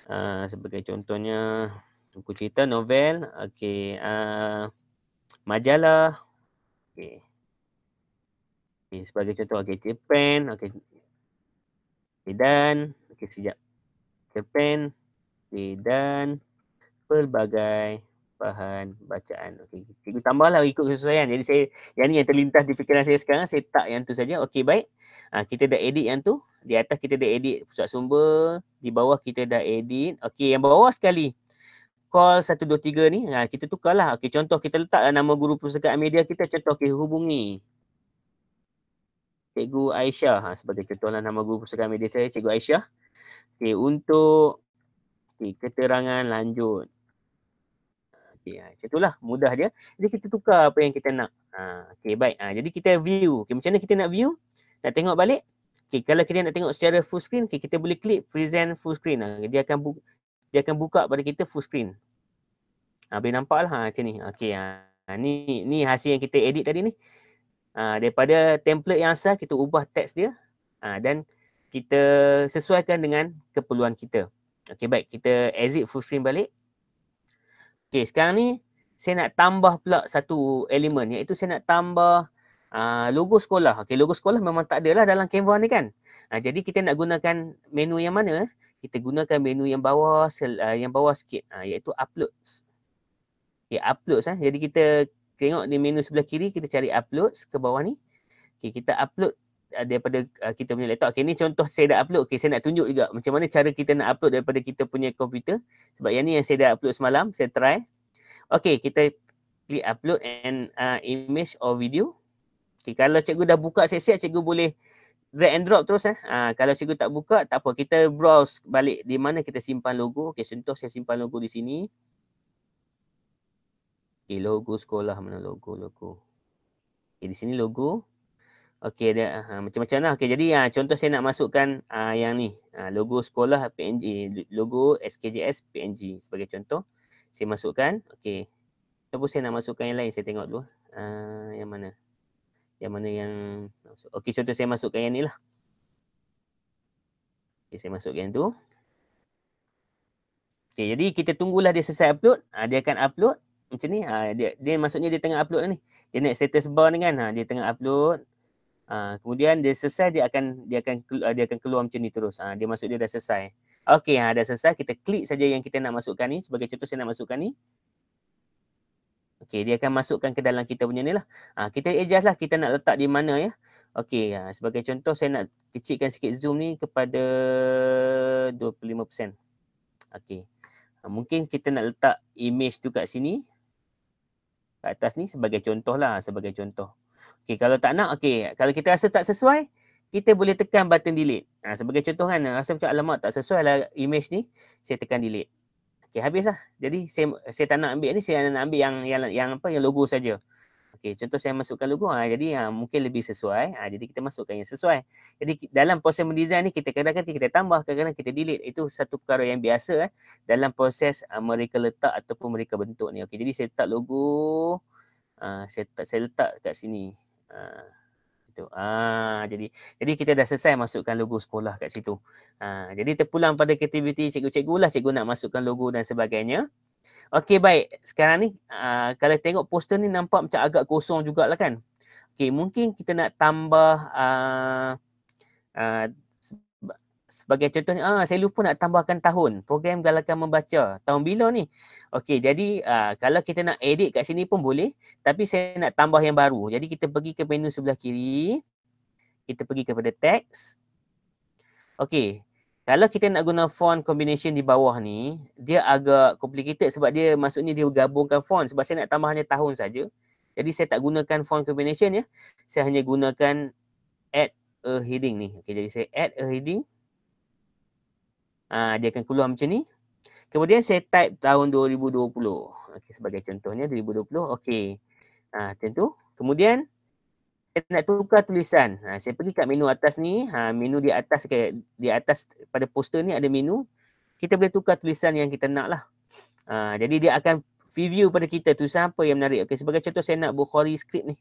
uh, sebagai contohnya, buku cerita, novel. Okey, uh, majalah. Okey. Okay, sebagai contoh, okay cerpen. Okey, okay, dan. okay sekejap. Cerpen. Okey, dan. Pelbagai bahan bacaan. Okey, cikgu tambahlah ikut kesesuaian. Jadi saya yang ni yang terlintas di fikiran saya sekarang, saya tak yang tu saja. Okey, baik. Ha, kita dah edit yang tu. Di atas kita dah edit pusat sumber, di bawah kita dah edit. Okey, yang bawah sekali. Call 123 ni, ha, kita tukarlah. Okey, contoh kita letak lah nama guru perpustakaan media kita. Contoh, okey, hubungi. Cikgu Aisyah. Ha, sebagai contohlah nama guru perpustakaan media saya, Cikgu Aisyah. Okey, untuk okay, keterangan lanjut. Okey, ha, macam itulah mudah dia. Jadi kita tukar apa yang kita nak. Ha, okey, baik. Ha, jadi kita view. Okey, macam mana kita nak view? Nak tengok balik? Okey, kalau kita nak tengok secara full screen, okay, kita boleh klik present full screen. Ha, dia akan bu- dia akan buka pada kita full screen. Ha, boleh nampak lah ha, macam ni. Okey, ha, ha, ni, ni hasil yang kita edit tadi ni. Ha, daripada template yang asal, kita ubah teks dia. Ha, dan kita sesuaikan dengan keperluan kita. Okey, baik. Kita exit full screen balik. Okay, sekarang ni saya nak tambah pula satu elemen iaitu saya nak tambah uh, logo sekolah. Okay, logo sekolah memang tak ada lah dalam Canva ni kan. Uh, jadi kita nak gunakan menu yang mana? Kita gunakan menu yang bawah uh, yang bawah sikit uh, iaitu uploads. Okay, uploads. Eh. Jadi kita tengok di menu sebelah kiri kita cari uploads ke bawah ni. Okay, kita upload uh, daripada uh, kita punya laptop. Okay, ni contoh saya dah upload. Okay, saya nak tunjuk juga macam mana cara kita nak upload daripada kita punya komputer. Sebab yang ni yang saya dah upload semalam, saya try. Okay, kita klik upload and uh, image or video. Okay, kalau cikgu dah buka siap cikgu boleh drag and drop terus. Eh. Uh, kalau cikgu tak buka, tak apa. Kita browse balik di mana kita simpan logo. Okay, contoh saya simpan logo di sini. Okay, logo sekolah mana logo, logo. Okay, di sini logo. Okey dia uh, macam-macam lah. Okey jadi uh, contoh saya nak masukkan uh, yang ni. Uh, logo sekolah PNG. Eh, logo SKJS PNG sebagai contoh. Saya masukkan. Okey. Ataupun saya nak masukkan yang lain. Saya tengok dulu. Uh, yang mana. Yang mana yang. Okey contoh saya masukkan yang ni lah. Okey saya masukkan yang tu. Okey jadi kita tunggulah dia selesai upload. Uh, dia akan upload. Macam ni. Uh, dia, dia maksudnya dia tengah upload ni. Dia naik status bar ni kan. Uh, dia tengah upload. Ha, kemudian dia selesai dia akan dia akan ah, dia akan keluar macam ni terus. Ha, dia masuk dia dah selesai. Okey, ha, dah selesai kita klik saja yang kita nak masukkan ni sebagai contoh saya nak masukkan ni. Okey, dia akan masukkan ke dalam kita punya ni lah. Ha, kita adjust lah kita nak letak di mana ya. Okey, ha, sebagai contoh saya nak kecilkan sikit zoom ni kepada 25%. Okey. Ha, mungkin kita nak letak image tu kat sini. Kat atas ni sebagai contoh lah, sebagai contoh. Okey, kalau tak nak, okey. Kalau kita rasa tak sesuai, kita boleh tekan button delete. Ha, sebagai contoh kan, rasa macam alamak tak sesuai lah image ni, saya tekan delete. Okey, habislah. Jadi, saya, saya tak nak ambil ni, saya nak ambil yang yang, yang apa yang logo saja. Okey, contoh saya masukkan logo. Ha, jadi, ha, mungkin lebih sesuai. Ha, jadi, kita masukkan yang sesuai. Jadi, dalam proses mendesain ni, kita kadang-kadang kita tambah, kadang-kadang kita delete. Itu satu perkara yang biasa eh, dalam proses ha, mereka letak ataupun mereka bentuk ni. Okey, jadi saya letak logo. Ah, saya letak, saya letak kat sini. Uh, ah, itu. Ah, jadi jadi kita dah selesai masukkan logo sekolah kat situ. Ah, jadi terpulang pada kreativiti cikgu-cikgu lah cikgu nak masukkan logo dan sebagainya. Okey baik, sekarang ni uh, kalau tengok poster ni nampak macam agak kosong jugalah kan. Okey, mungkin kita nak tambah uh, uh, sebagai contohnya ah saya lupa nak tambahkan tahun program galakan membaca tahun bila ni okey jadi ah, kalau kita nak edit kat sini pun boleh tapi saya nak tambah yang baru jadi kita pergi ke menu sebelah kiri kita pergi kepada teks okey kalau kita nak guna font combination di bawah ni dia agak complicated sebab dia maksudnya dia gabungkan font sebab saya nak tambah hanya tahun saja jadi saya tak gunakan font combination ya saya hanya gunakan add a heading ni okey jadi saya add a heading Uh, dia akan keluar macam ni. Kemudian saya type tahun 2020. Okey sebagai contohnya 2020. Okey. Ah macam tu. Kemudian saya nak tukar tulisan. Ha, saya pergi kat menu atas ni. Ha, menu di atas ke, di atas pada poster ni ada menu. Kita boleh tukar tulisan yang kita nak lah. Ha, jadi dia akan preview pada kita tulisan apa yang menarik. Okey. sebagai contoh saya nak Bukhari script ni.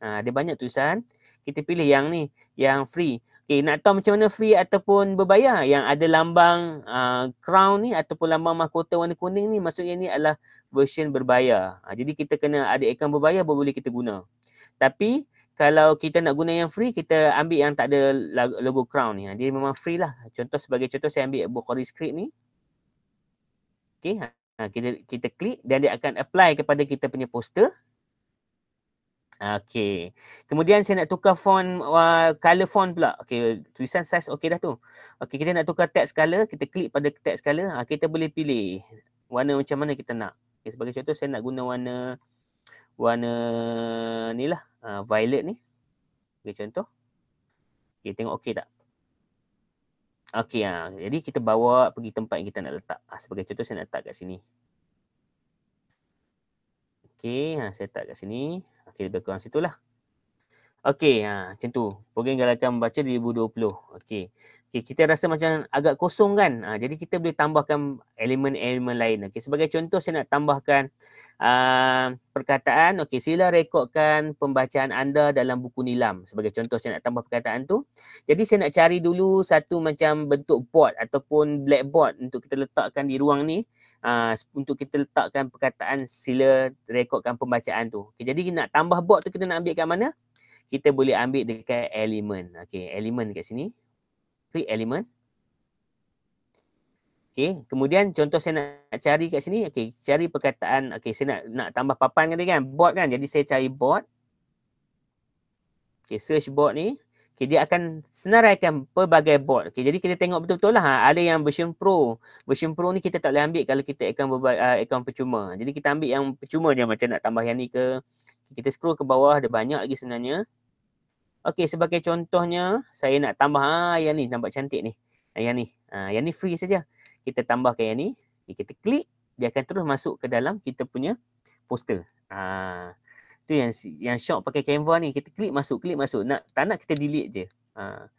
Ha, ada banyak tulisan kita pilih yang ni, yang free. Okay, nak tahu macam mana free ataupun berbayar yang ada lambang uh, crown ni ataupun lambang mahkota warna kuning ni maksudnya ni adalah version berbayar. Uh, jadi kita kena ada akaun berbayar baru boleh kita guna. Tapi kalau kita nak guna yang free, kita ambil yang tak ada logo crown ni. Ah, dia memang free lah. Contoh sebagai contoh saya ambil Bukhari script ni. Okay, kita, kita klik dan dia akan apply kepada kita punya poster. Okey. Kemudian saya nak tukar font uh, color font pula. Okey, tulisan size okey dah tu. Okey, kita nak tukar text color, kita klik pada text color, uh, ah, kita boleh pilih warna macam mana kita nak. Okay, sebagai contoh saya nak guna warna warna ni lah, uh, violet ni. Okey, contoh. Okey, tengok okey tak? Okey, uh, jadi kita bawa pergi tempat yang kita nak letak. Uh, sebagai contoh saya nak letak kat sini. Okey, ha, saya tak kat sini. Okey, lebih kurang situ lah. Okey, ha, macam tu. Program Galatian Membaca 2020. Okey. Okey, kita rasa macam agak kosong kan? Ha, jadi kita boleh tambahkan elemen-elemen lain. Okey, sebagai contoh saya nak tambahkan uh, perkataan. Okey, sila rekodkan pembacaan anda dalam buku nilam. Sebagai contoh saya nak tambah perkataan tu. Jadi saya nak cari dulu satu macam bentuk board ataupun blackboard untuk kita letakkan di ruang ni. Uh, untuk kita letakkan perkataan sila rekodkan pembacaan tu. Okey, jadi nak tambah board tu kita nak ambil kat mana? kita boleh ambil dekat element, Okey, Element kat sini. Klik element. Okey, kemudian contoh saya nak cari kat sini. Okey, cari perkataan. Okey, saya nak nak tambah papan kan kan? Bot kan. Jadi saya cari bot. Okey, search bot ni. Okay, dia akan senaraikan pelbagai bot. Okay, jadi kita tengok betul-betul lah. Ha, ada yang version pro. Version pro ni kita tak boleh ambil kalau kita akan berba- uh, akaun percuma. Jadi kita ambil yang percuma je macam nak tambah yang ni ke kita scroll ke bawah ada banyak lagi sebenarnya. Okey sebagai contohnya saya nak tambah ha yang ni nampak cantik ni. Yang ni. Ha, yang ni free saja. Kita tambahkan yang ni. Okay, kita klik dia akan terus masuk ke dalam kita punya poster. Ha, tu yang yang shock pakai Canva ni kita klik masuk klik masuk nak tak nak kita delete je. Ha.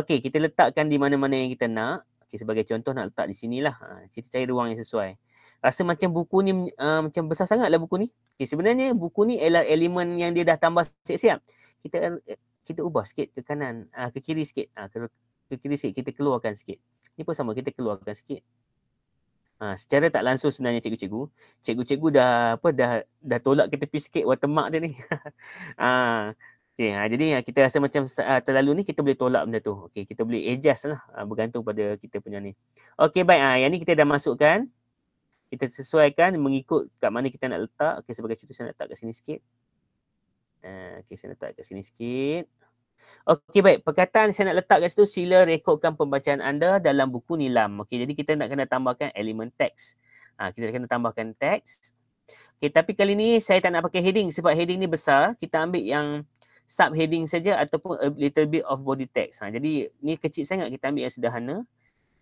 Okey kita letakkan di mana-mana yang kita nak. Okey sebagai contoh nak letak di sinilah. Ha kita cari ruang yang sesuai rasa macam buku ni uh, macam besar sangat lah buku ni. Okay, sebenarnya buku ni ialah elemen yang dia dah tambah siap-siap. Kita kita ubah sikit ke kanan, uh, ke kiri sikit. Uh, ke, ke kiri sikit kita keluarkan sikit. Ni pun sama kita keluarkan sikit. Ha, secara tak langsung sebenarnya cikgu-cikgu. Cikgu-cikgu dah apa dah dah tolak ke tepi sikit watermark dia ni. ha, <laughs> okay, ha, jadi kita rasa macam ha, terlalu ni kita boleh tolak benda tu. Okey, kita boleh adjust lah ha, bergantung pada kita punya ni. Okey, baik. Ha, yang ni kita dah masukkan kita sesuaikan mengikut kat mana kita nak letak. Okey sebagai contoh saya nak letak kat sini sikit. Uh, Okey saya nak letak kat sini sikit. Okey baik, perkataan saya nak letak kat situ sila rekodkan pembacaan anda dalam buku nilam. Okey jadi kita nak kena tambahkan elemen teks. Ha, kita kena tambahkan teks. Okey tapi kali ni saya tak nak pakai heading sebab heading ni besar. Kita ambil yang subheading saja ataupun a little bit of body text. Ha, jadi ni kecil sangat kita ambil yang sederhana.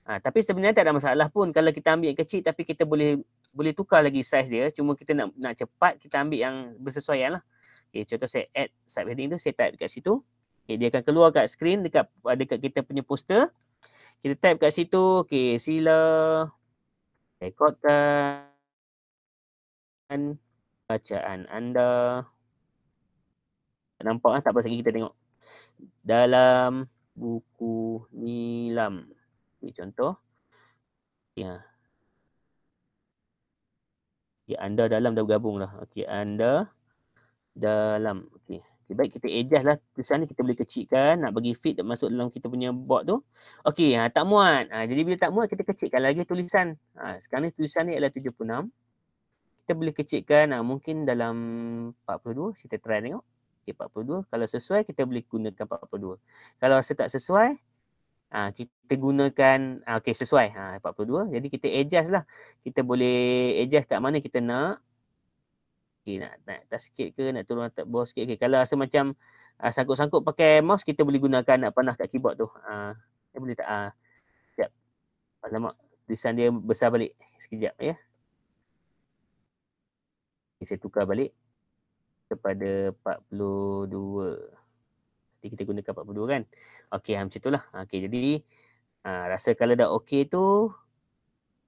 Ha, tapi sebenarnya tak ada masalah pun kalau kita ambil yang kecil tapi kita boleh boleh tukar lagi saiz dia. Cuma kita nak nak cepat kita ambil yang bersesuaian lah. Okay, contoh saya add subheading tu, saya type dekat situ. Okay, dia akan keluar kat screen dekat dekat kita punya poster. Kita type kat situ. Okay, sila rekodkan bacaan anda. Tak nampak lah, tak apa lagi kita tengok. Dalam buku nilam. Ini contoh. Ya. Okay, ya, anda dalam dah bergabung lah. Okey, anda dalam. Okey. Okay, baik kita adjust lah tulisan ni kita boleh kecilkan nak bagi fit masuk dalam kita punya bot tu. Okey, ha, tak muat. Ha, jadi bila tak muat kita kecilkan lagi tulisan. Ha, sekarang ni tulisan ni adalah 76. Kita boleh kecilkan ha, mungkin dalam 42. Kita try tengok. Okey, 42. Kalau sesuai kita boleh gunakan 42. Kalau rasa tak sesuai, ha, kita gunakan ha, okey sesuai ha 42 jadi kita adjust lah kita boleh adjust kat mana kita nak okey nak naik atas sikit ke nak turun atas bawah sikit okay, kalau rasa macam ha, sangkut-sangkut pakai mouse kita boleh gunakan nak panah kat keyboard tu ha eh, boleh tak ah ha, jap lama tulisan dia besar balik sekejap ya okay, saya tukar balik kepada 42 jadi kita gunakan 42 kan. Okey macam itulah. Okey jadi uh, rasa kalau dah okey tu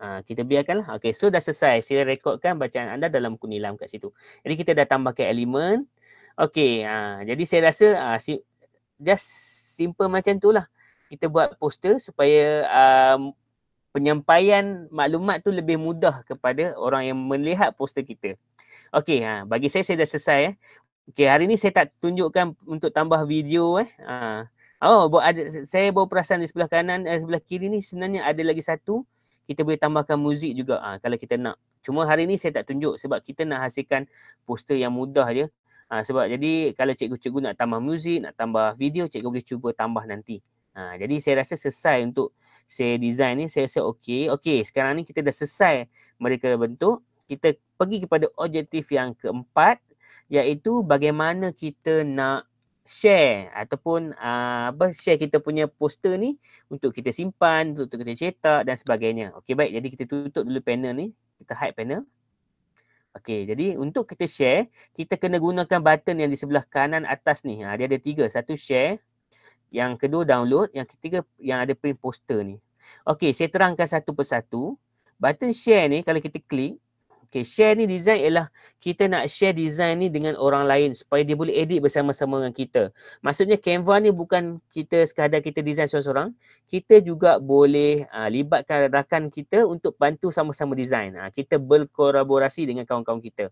Uh, kita biarkanlah. Okey, so dah selesai. Sila rekodkan bacaan anda dalam buku nilam kat situ. Jadi kita dah tambahkan elemen. Okey, uh, jadi saya rasa uh, sim- just simple macam tu lah. Kita buat poster supaya um, penyampaian maklumat tu lebih mudah kepada orang yang melihat poster kita. Okey, uh, bagi saya, saya dah selesai. Eh. Okay hari ni saya tak tunjukkan untuk tambah video eh. Ha. Oh, ada saya baru perasan di sebelah kanan eh, sebelah kiri ni sebenarnya ada lagi satu. Kita boleh tambahkan muzik juga ha, kalau kita nak. Cuma hari ni saya tak tunjuk sebab kita nak hasilkan poster yang mudah je. Ha, sebab jadi kalau cikgu-cikgu nak tambah muzik, nak tambah video, cikgu boleh cuba tambah nanti. Ha, jadi saya rasa selesai untuk saya design ni. Saya rasa okey. Okey, sekarang ni kita dah selesai mereka bentuk. Kita pergi kepada objektif yang keempat iaitu bagaimana kita nak share ataupun uh, apa share kita punya poster ni untuk kita simpan, untuk kita cetak dan sebagainya. Okey baik, jadi kita tutup dulu panel ni. Kita hide panel. Okey, jadi untuk kita share, kita kena gunakan button yang di sebelah kanan atas ni. Ha, dia ada tiga. Satu share, yang kedua download, yang ketiga yang ada print poster ni. Okey, saya terangkan satu persatu. Button share ni kalau kita klik, Okay, share ni design ialah kita nak share design ni dengan orang lain supaya dia boleh edit bersama-sama dengan kita. Maksudnya Canva ni bukan kita sekadar kita design seorang-seorang. Kita juga boleh uh, libatkan rakan kita untuk bantu sama-sama design. Uh, kita berkolaborasi dengan kawan-kawan kita.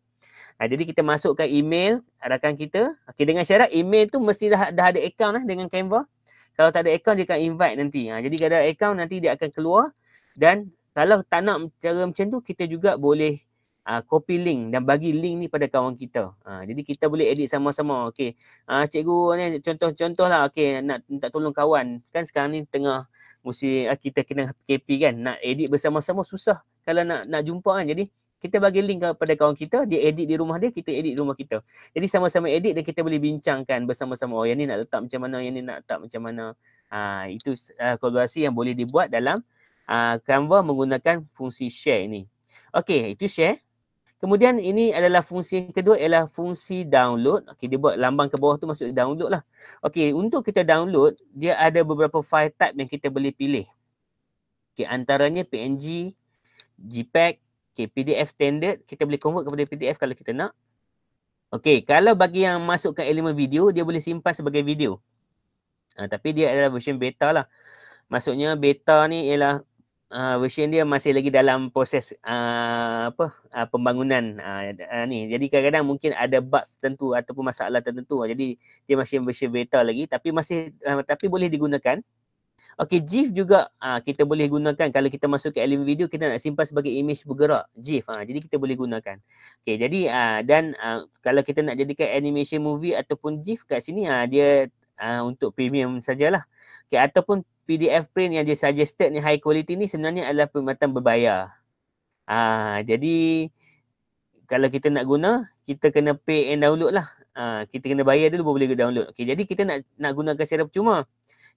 Uh, jadi kita masukkan email rakan kita. Okay, dengan syarat email tu mesti dah, dah ada account lah dengan Canva. Kalau tak ada account dia akan invite nanti. Uh, jadi kalau ada account nanti dia akan keluar dan kalau tak nak cara macam tu, kita juga boleh uh, copy link dan bagi link ni pada kawan kita. Uh, jadi kita boleh edit sama-sama. Okey. Uh, cikgu ni contoh contoh lah. okey nak minta tolong kawan. Kan sekarang ni tengah mesti uh, kita kena PKP kan. Nak edit bersama-sama susah kalau nak nak jumpa kan. Jadi kita bagi link kepada kawan kita, dia edit di rumah dia, kita edit di rumah kita. Jadi sama-sama edit dan kita boleh bincangkan bersama-sama. Oh, yang ni nak letak macam mana, yang ni nak letak macam mana. Uh, itu uh, kolaborasi yang boleh dibuat dalam uh, Canva menggunakan fungsi share ni. Okey, itu share. Kemudian ini adalah fungsi yang kedua ialah fungsi download. Okey, dia buat lambang ke bawah tu masuk download lah. Okey, untuk kita download, dia ada beberapa file type yang kita boleh pilih. Okey, antaranya PNG, JPEG, okay, PDF standard. Kita boleh convert kepada PDF kalau kita nak. Okey, kalau bagi yang masukkan elemen video, dia boleh simpan sebagai video. Ha, tapi dia adalah version beta lah. Maksudnya beta ni ialah uh, version dia masih lagi dalam proses uh, apa uh, pembangunan uh, uh, ni jadi kadang-kadang mungkin ada bug tertentu ataupun masalah tertentu jadi dia masih version beta lagi tapi masih uh, tapi boleh digunakan Okey, GIF juga uh, kita boleh gunakan kalau kita masuk ke Elementor Video kita nak simpan sebagai image bergerak GIF. Uh, jadi kita boleh gunakan. Okey, jadi uh, dan uh, kalau kita nak jadikan animation movie ataupun GIF kat sini uh, dia uh, untuk premium sajalah. Okay, ataupun PDF print yang dia suggested ni high quality ni sebenarnya adalah perkhidmatan berbayar. Ah, jadi kalau kita nak guna, kita kena pay and download lah. Ah, kita kena bayar dulu baru boleh download. Okay, jadi kita nak nak gunakan secara percuma.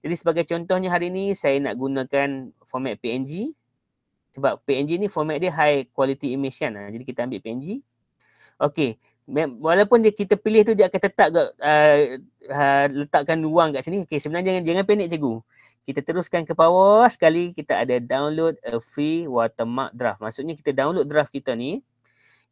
Jadi sebagai contohnya hari ni saya nak gunakan format PNG sebab PNG ni format dia high quality image kan. Ah, jadi kita ambil PNG. Okay walaupun dia kita pilih tu dia akan tetap kat, uh, eh, eh, letakkan ruang kat sini. Okey sebenarnya jangan jangan panik cikgu. Kita teruskan ke bawah sekali kita ada download a free watermark draft. Maksudnya kita download draft kita ni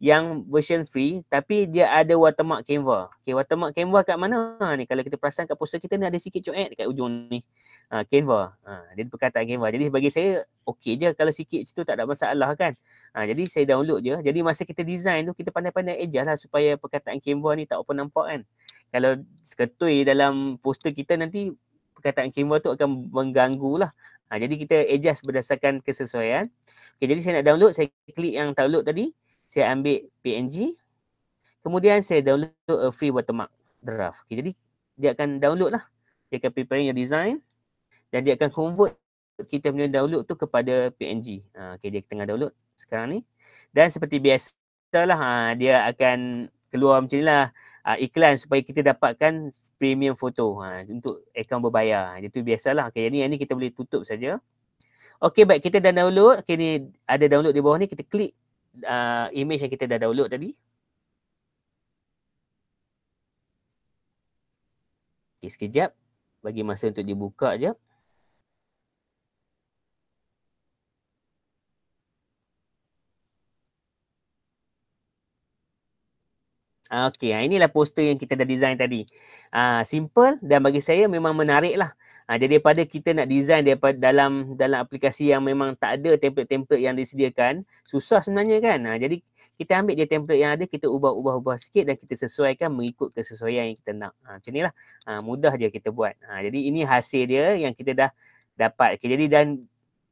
yang version free tapi dia ada watermark Canva. Okay, watermark Canva kat mana ha, ni? Kalau kita perasan kat poster kita ni ada sikit coet kat ujung ni. Uh, Canva. Uh, dia perkataan Canva. Jadi bagi saya okey je kalau sikit situ tak ada masalah kan. Uh, jadi saya download je. Jadi masa kita design tu kita pandai-pandai adjust lah supaya perkataan Canva ni tak open nampak kan. Kalau seketui dalam poster kita nanti perkataan Canva tu akan mengganggu lah. Ha, jadi kita adjust berdasarkan kesesuaian. Okay, jadi saya nak download, saya klik yang download tadi saya ambil PNG kemudian saya download a free watermark draft okay, jadi dia akan download lah dia akan prepare your design dan dia akan convert kita punya download tu kepada PNG ha, okay, dia tengah download sekarang ni dan seperti biasa lah ha, dia akan keluar macam ni lah ha, iklan supaya kita dapatkan premium foto ha, untuk akaun berbayar ha, tu biasalah okay, yang ni, yang ni kita boleh tutup saja Okey baik kita dah download. Okey ni ada download di bawah ni kita klik uh, image yang kita dah download tadi. Okay, sekejap. Bagi masa untuk dibuka je. Okey, ha, inilah poster yang kita dah design tadi. Uh, simple dan bagi saya memang menarik lah. Uh, ha, jadi daripada kita nak design daripada dalam dalam aplikasi yang memang tak ada template-template yang disediakan, susah sebenarnya kan? Uh, jadi kita ambil dia template yang ada, kita ubah-ubah-ubah sikit dan kita sesuaikan mengikut kesesuaian yang kita nak. Uh, macam ni lah. mudah je kita buat. Uh, jadi ini hasil dia yang kita dah dapat. Okay, jadi dan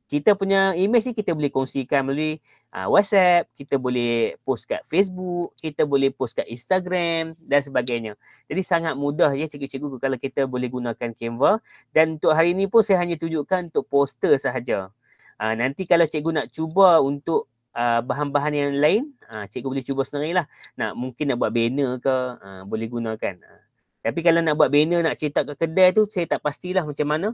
kita punya image ni kita boleh kongsikan melalui uh, WhatsApp, kita boleh post kat Facebook, kita boleh post kat Instagram dan sebagainya. Jadi sangat mudah ya cikgu-cikgu kalau kita boleh gunakan Canva dan untuk hari ini pun saya hanya tunjukkan untuk poster sahaja. Uh, nanti kalau cikgu nak cuba untuk Uh, bahan-bahan yang lain, uh, cikgu boleh cuba sendiri lah. Nak, mungkin nak buat banner ke, uh, boleh gunakan. Uh. Tapi kalau nak buat banner, nak cetak ke kedai tu, saya tak pastilah macam mana.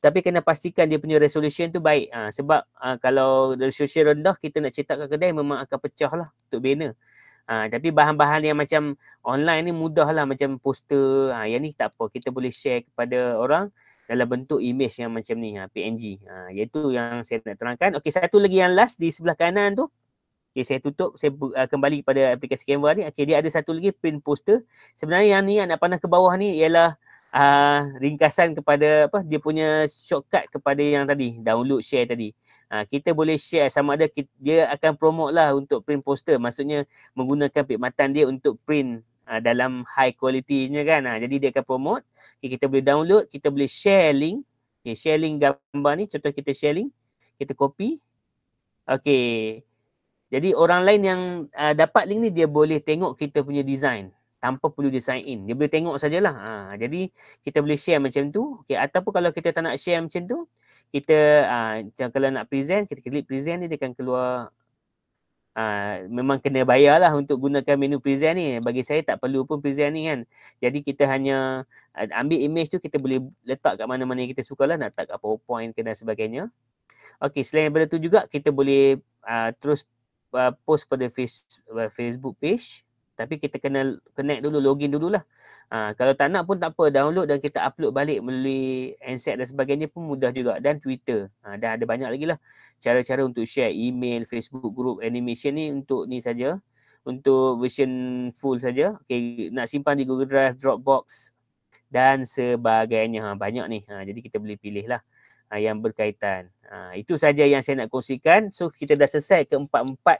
Tapi kena pastikan dia punya resolution tu baik. Ha, sebab ha, kalau resolution rendah, kita nak cetak ke kedai memang akan pecah lah untuk banner. Ha, tapi bahan-bahan yang macam online ni mudah lah macam poster. Ha, yang ni tak apa. Kita boleh share kepada orang dalam bentuk image yang macam ni, ha, PNG. Ha, iaitu yang saya nak terangkan. Okey, satu lagi yang last di sebelah kanan tu. Okay, saya tutup. Saya uh, kembali kepada aplikasi Canva ni. Okay, dia ada satu lagi print poster. Sebenarnya yang ni anak panah ke bawah ni ialah uh, ringkasan kepada apa dia punya shortcut kepada yang tadi download share tadi. Uh, kita boleh share sama ada kita, dia akan promote lah untuk print poster. Maksudnya menggunakan perkhidmatan dia untuk print uh, dalam high quality-nya kan. Uh, jadi dia akan promote. Okay, kita boleh download, kita boleh share link. Okay, share link gambar ni. Contoh kita share link. Kita copy. Okay. Jadi orang lain yang uh, dapat link ni dia boleh tengok kita punya design tanpa perlu dia sign in. Dia boleh tengok sajalah. Ha, jadi kita boleh share macam tu. Okay, ataupun kalau kita tak nak share macam tu, kita uh, kalau nak present, kita klik present ni dia akan keluar. Uh, memang kena bayar lah untuk gunakan menu present ni. Bagi saya tak perlu pun present ni kan. Jadi kita hanya uh, ambil image tu kita boleh letak kat mana-mana yang kita sukalah. Nak letak kat PowerPoint ke dan sebagainya. Okey, selain daripada tu juga kita boleh uh, terus uh, post pada face, uh, Facebook page tapi kita kena connect dulu login dululah. Ha, kalau tak nak pun tak apa download dan kita upload balik melalui handset dan sebagainya pun mudah juga dan Twitter. Ha, ah, dan ada banyak lagi lah cara-cara untuk share email, Facebook group, animation ni untuk ni saja. Untuk version full saja. Okey nak simpan di Google Drive, Dropbox dan sebagainya. Ha, banyak ni. Ha, jadi kita boleh pilih lah uh, yang berkaitan. Uh, itu saja yang saya nak kongsikan. So kita dah selesai keempat-empat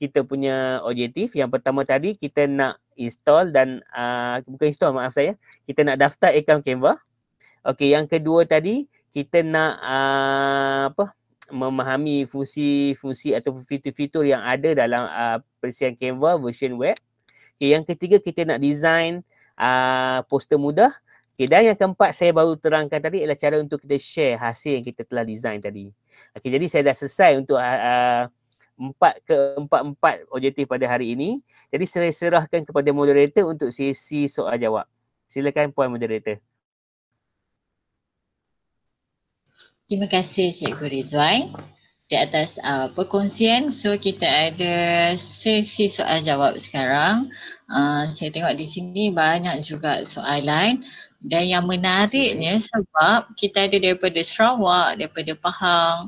kita punya objektif. Yang pertama tadi kita nak install dan uh, bukan install maaf saya. Kita nak daftar account Canva. Okey, yang kedua tadi kita nak uh, apa? memahami fungsi-fungsi atau fitur-fitur yang ada dalam uh, perisian Canva version web. Okey, yang ketiga kita nak design uh, poster mudah. Okay, dan yang keempat saya baru terangkan tadi ialah cara untuk kita share hasil yang kita telah design tadi. Okay, jadi saya dah selesai untuk uh, empat ke empat-empat objektif pada hari ini. Jadi saya serahkan kepada moderator untuk sesi soal jawab. Silakan puan moderator. Terima kasih Cikgu Rizwan di atas uh, perkongsian. So kita ada sesi soal jawab sekarang. Uh, saya tengok di sini banyak juga soalan. Dan yang menariknya sebab kita ada daripada Sarawak, daripada Pahang,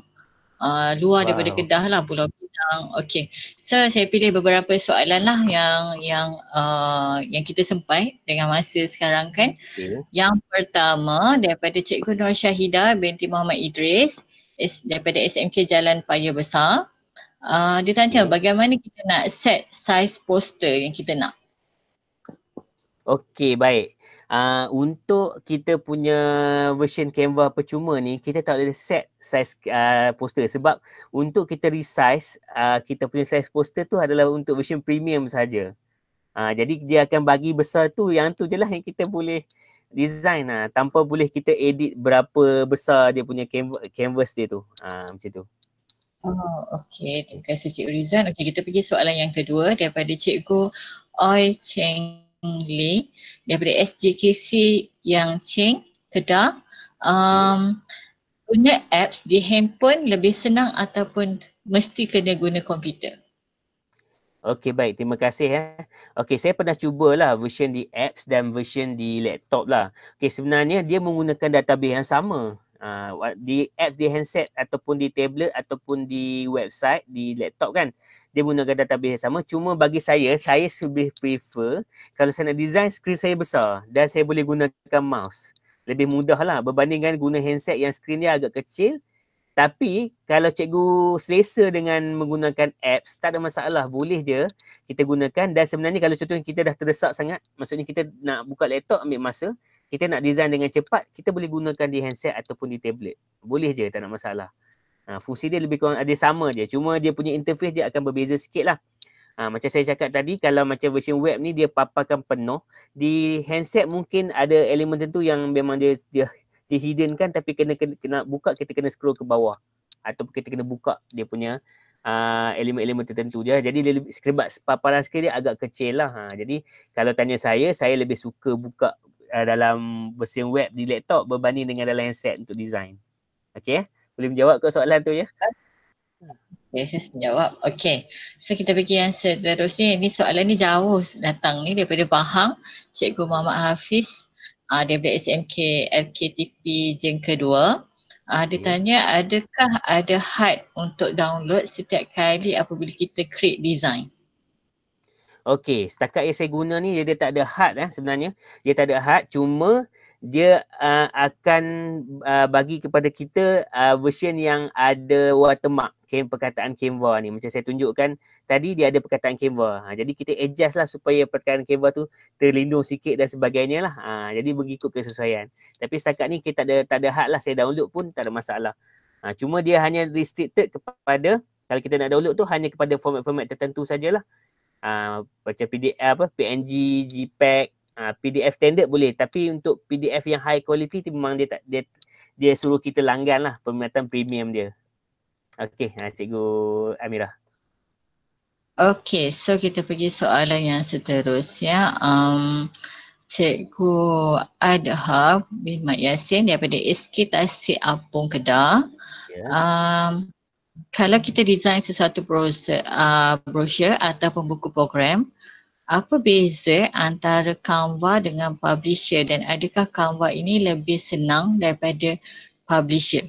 uh, luar wow. daripada Kedah lah Pulau Pinang. Okey. So saya pilih beberapa soalan lah yang yang uh, yang kita sempai dengan masa sekarang kan. Okay. Yang pertama daripada Cikgu Nur Syahidah binti Muhammad Idris is daripada SMK Jalan Paya Besar. Uh, dia tanya okay. bagaimana kita nak set size poster yang kita nak. Okey, baik uh, untuk kita punya version Canva percuma ni kita tak boleh set size uh, poster sebab untuk kita resize uh, kita punya size poster tu adalah untuk version premium saja. Uh, jadi dia akan bagi besar tu yang tu je lah yang kita boleh design lah tanpa boleh kita edit berapa besar dia punya canvas dia tu. Uh, macam tu. Oh, okay. Terima kasih Cik Rizan. Okay, kita pergi soalan yang kedua daripada Cikgu Oi Cheng Ling daripada SJKC Yang Ching, Kedah. Um, guna apps di handphone lebih senang ataupun mesti kena guna komputer? Okey baik, terima kasih. Eh. Okey, saya pernah cubalah version di apps dan version di laptop lah. Okey, sebenarnya dia menggunakan database yang sama uh, di apps di handset ataupun di tablet ataupun di website di laptop kan dia menggunakan database yang sama cuma bagi saya saya lebih prefer kalau saya nak design skrin saya besar dan saya boleh gunakan mouse lebih mudah lah berbandingkan guna handset yang skrin dia agak kecil tapi kalau cikgu selesa dengan menggunakan apps, tak ada masalah. Boleh je kita gunakan dan sebenarnya kalau contohnya kita dah terdesak sangat, maksudnya kita nak buka laptop ambil masa, kita nak design dengan cepat, kita boleh gunakan di handset ataupun di tablet. Boleh je, tak nak masalah. Ha, fungsi dia lebih kurang ada sama je. Cuma dia punya interface dia akan berbeza sikit lah. Ha, macam saya cakap tadi, kalau macam version web ni dia paparkan penuh. Di handset mungkin ada elemen tentu yang memang dia dia dihidden kan tapi kena, kena, kena buka kita kena scroll ke bawah atau kita kena buka dia punya uh, elemen-elemen tertentu dia. Jadi dia lebih, sebab paparan sekali dia agak kecil lah. Ha, jadi kalau tanya saya, saya lebih suka buka uh, dalam mesin web di laptop berbanding dengan dalam handset untuk design? Okay, boleh menjawab ke soalan tu ya? Okay, saya menjawab. Okay, so kita pergi yang seterusnya. Ini soalan ni jauh datang ni daripada Pahang, Cikgu Muhammad Hafiz uh, daripada SMK LKTP jeng kedua. Uh, dia ya. tanya adakah ada had untuk download setiap kali apabila kita create design? Okey, setakat yang saya guna ni dia, dia tak ada had eh sebenarnya. Dia tak ada had cuma dia uh, akan uh, bagi kepada kita uh, version yang ada watermark okay, perkataan Canva ni. Macam saya tunjukkan tadi dia ada perkataan Canva. Ha, jadi kita adjust lah supaya perkataan Canva tu terlindung sikit dan sebagainya lah. Ha, jadi mengikut kesesuaian. Tapi setakat ni kita tak ada, tak ada hak lah. Saya download pun tak ada masalah. Ha, cuma dia hanya restricted kepada kalau kita nak download tu hanya kepada format-format tertentu sajalah. Ah, macam PDF apa PNG, JPEG, uh, ah, PDF standard boleh tapi untuk PDF yang high quality tu memang dia tak dia dia suruh kita langgan lah pemerintahan premium dia. Okey, uh, cikgu Amira. Okey, so kita pergi soalan yang seterusnya. Um, Cikgu Adha bin Mat Yassin daripada Iski Tasik Apung Kedah. Yeah. Um, kalau kita design sesuatu brosur, uh, brosur ataupun buku program, apa beza antara Canva dengan publisher dan adakah Canva ini lebih senang daripada publisher?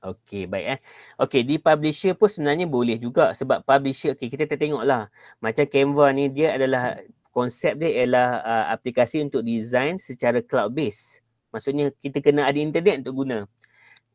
Okey, baik eh. Okey, di publisher pun sebenarnya boleh juga sebab publisher, okey kita tengoklah macam Canva ni dia adalah konsep dia ialah uh, aplikasi untuk design secara cloud-based. Maksudnya kita kena ada internet untuk guna.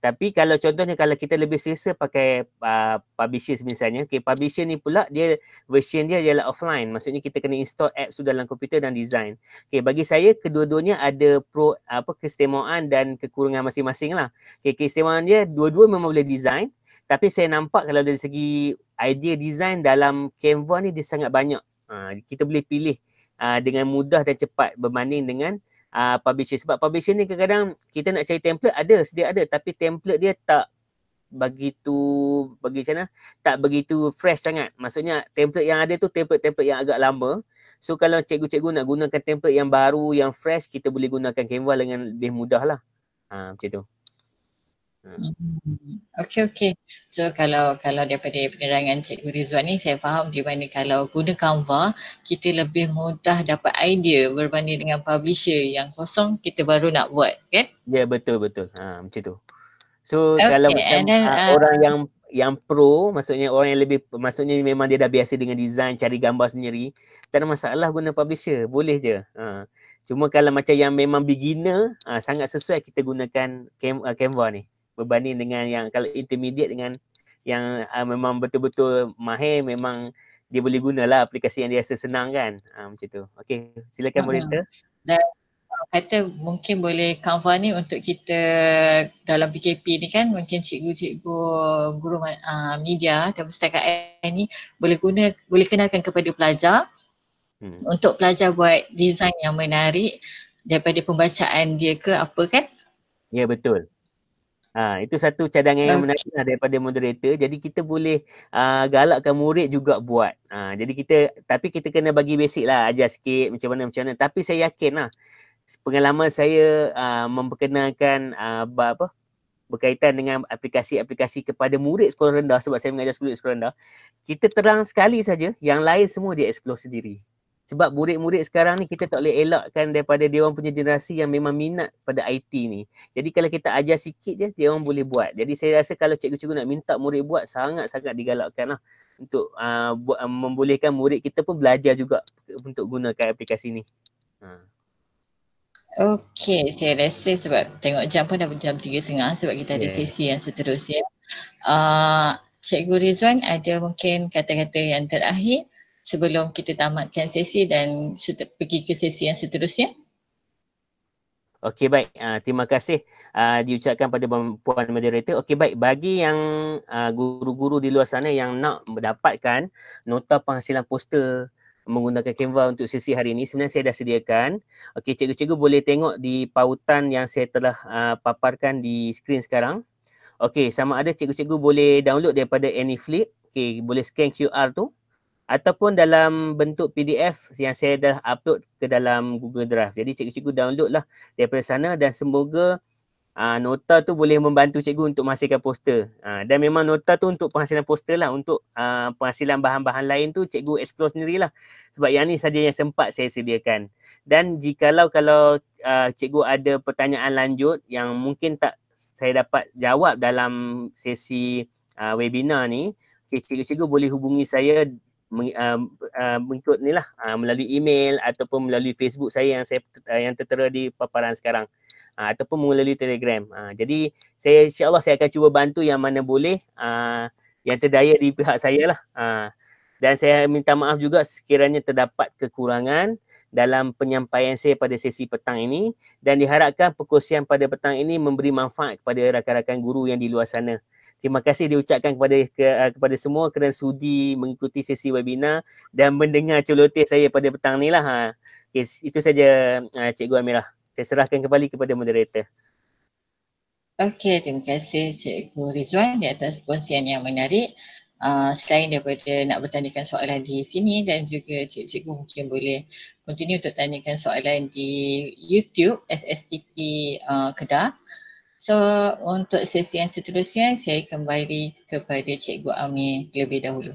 Tapi kalau contohnya kalau kita lebih selesa pakai uh, publisher misalnya, okay, publisher ni pula dia version dia ialah offline. Maksudnya kita kena install app tu dalam komputer dan design. Okay, bagi saya kedua-duanya ada pro apa keistimewaan dan kekurangan masing-masing lah. Okay, keistimewaan dia dua-dua memang boleh design. Tapi saya nampak kalau dari segi idea design dalam Canva ni dia sangat banyak. Uh, kita boleh pilih uh, dengan mudah dan cepat berbanding dengan uh, publisher sebab publisher ni kadang-kadang kita nak cari template ada sedia ada tapi template dia tak begitu bagi macam mana tak begitu fresh sangat maksudnya template yang ada tu template-template yang agak lama so kalau cikgu-cikgu nak gunakan template yang baru yang fresh kita boleh gunakan Canva dengan lebih mudah lah uh, macam tu Hmm. Hmm. Okey okey. So kalau kalau daripada penerangan Cikgu Rizwan ni saya faham di mana kalau guna Canva kita lebih mudah dapat idea berbanding dengan publisher yang kosong kita baru nak buat kan? Ya yeah, betul betul. Ha macam tu. So okay, kalau macam then, ah, uh, orang yang yang pro maksudnya orang yang lebih maksudnya memang dia dah biasa dengan design cari gambar sendiri tak ada masalah guna publisher boleh je. Ha. Cuma kalau macam yang memang beginner ha, sangat sesuai kita gunakan cam, uh, Canva ni berbanding dengan yang kalau intermediate dengan yang uh, memang betul-betul mahir memang dia boleh gunalah aplikasi yang dia rasa senang kan uh, macam tu. Okey, silakan uh-huh. Hmm. monitor. Dan uh, kata mungkin boleh Canva ni untuk kita dalam PKP ni kan mungkin cikgu-cikgu guru uh, media dan setakat ni boleh guna boleh kenalkan kepada pelajar hmm. untuk pelajar buat design yang menarik daripada pembacaan dia ke apa kan? Ya betul. Ha, itu satu cadangan Dan yang menarik lah daripada moderator. Jadi kita boleh uh, galakkan murid juga buat. Ha, jadi kita, tapi kita kena bagi basic lah, ajar sikit macam mana macam mana. Tapi saya yakin lah, pengalaman saya uh, memperkenalkan uh, apa, berkaitan dengan aplikasi-aplikasi kepada murid sekolah rendah sebab saya mengajar murid sekolah rendah kita terang sekali saja yang lain semua dia explore sendiri sebab murid-murid sekarang ni kita tak boleh elakkan daripada dia orang punya generasi yang memang minat pada IT ni. Jadi kalau kita ajar sikit je, dia orang boleh buat. Jadi saya rasa kalau cikgu-cikgu nak minta murid buat, sangat-sangat digalakkan lah untuk uh, buat, uh, membolehkan murid kita pun belajar juga untuk gunakan aplikasi ni. Uh. Ha. Okay, saya rasa sebab tengok jam pun dah jam tiga 3.30 sebab kita yeah. ada sesi yang seterusnya. Uh, cikgu Rizwan ada mungkin kata-kata yang terakhir sebelum kita tamatkan sesi dan seter- pergi ke sesi yang seterusnya. Okey baik, uh, terima kasih uh, diucapkan pada puan moderator. Okey baik, bagi yang uh, guru-guru di luar sana yang nak mendapatkan nota penghasilan poster menggunakan Canva untuk sesi hari ini sebenarnya saya dah sediakan. Okey cikgu-cikgu boleh tengok di pautan yang saya telah uh, paparkan di skrin sekarang. Okey sama ada cikgu-cikgu boleh download daripada Anyflip. Okey boleh scan QR tu ataupun dalam bentuk PDF yang saya dah upload ke dalam Google Drive. Jadi cikgu-cikgu downloadlah daripada sana dan semoga uh, nota tu boleh membantu cikgu untuk menghasilkan poster. Uh, dan memang nota tu untuk penghasilan poster lah. Untuk uh, penghasilan bahan-bahan lain tu cikgu explore sendirilah. Sebab yang ni saja yang sempat saya sediakan. Dan jikalau kalau uh, cikgu ada pertanyaan lanjut yang mungkin tak saya dapat jawab dalam sesi uh, webinar ni, okay, cikgu-cikgu boleh hubungi saya Um, um, mengikut ni lah um, melalui email ataupun melalui Facebook saya yang saya uh, yang tertera di paparan sekarang uh, ataupun melalui Telegram. Uh, jadi saya insya saya akan cuba bantu yang mana boleh yang terdaya di pihak saya lah. dan saya minta maaf juga sekiranya terdapat kekurangan dalam penyampaian saya pada sesi petang ini dan diharapkan perkongsian pada petang ini memberi manfaat kepada rakan-rakan guru yang di luar sana terima kasih diucapkan kepada ke, eh, kepada semua kerana sudi mengikuti sesi webinar dan mendengar celoteh saya pada petang ni lah. Ha. Okay, itu saja uh, Cikgu Amirah. Saya serahkan kembali kepada moderator. Okey, terima kasih Cikgu Rizwan di atas perkongsian yang menarik. Uh, selain daripada nak bertanyakan soalan di sini dan juga Cikgu mungkin boleh continue untuk tanyakan soalan di YouTube SSTP uh, ah, Kedah. So untuk sesi yang seterusnya saya kembali kepada Cikgu Amir lebih dahulu.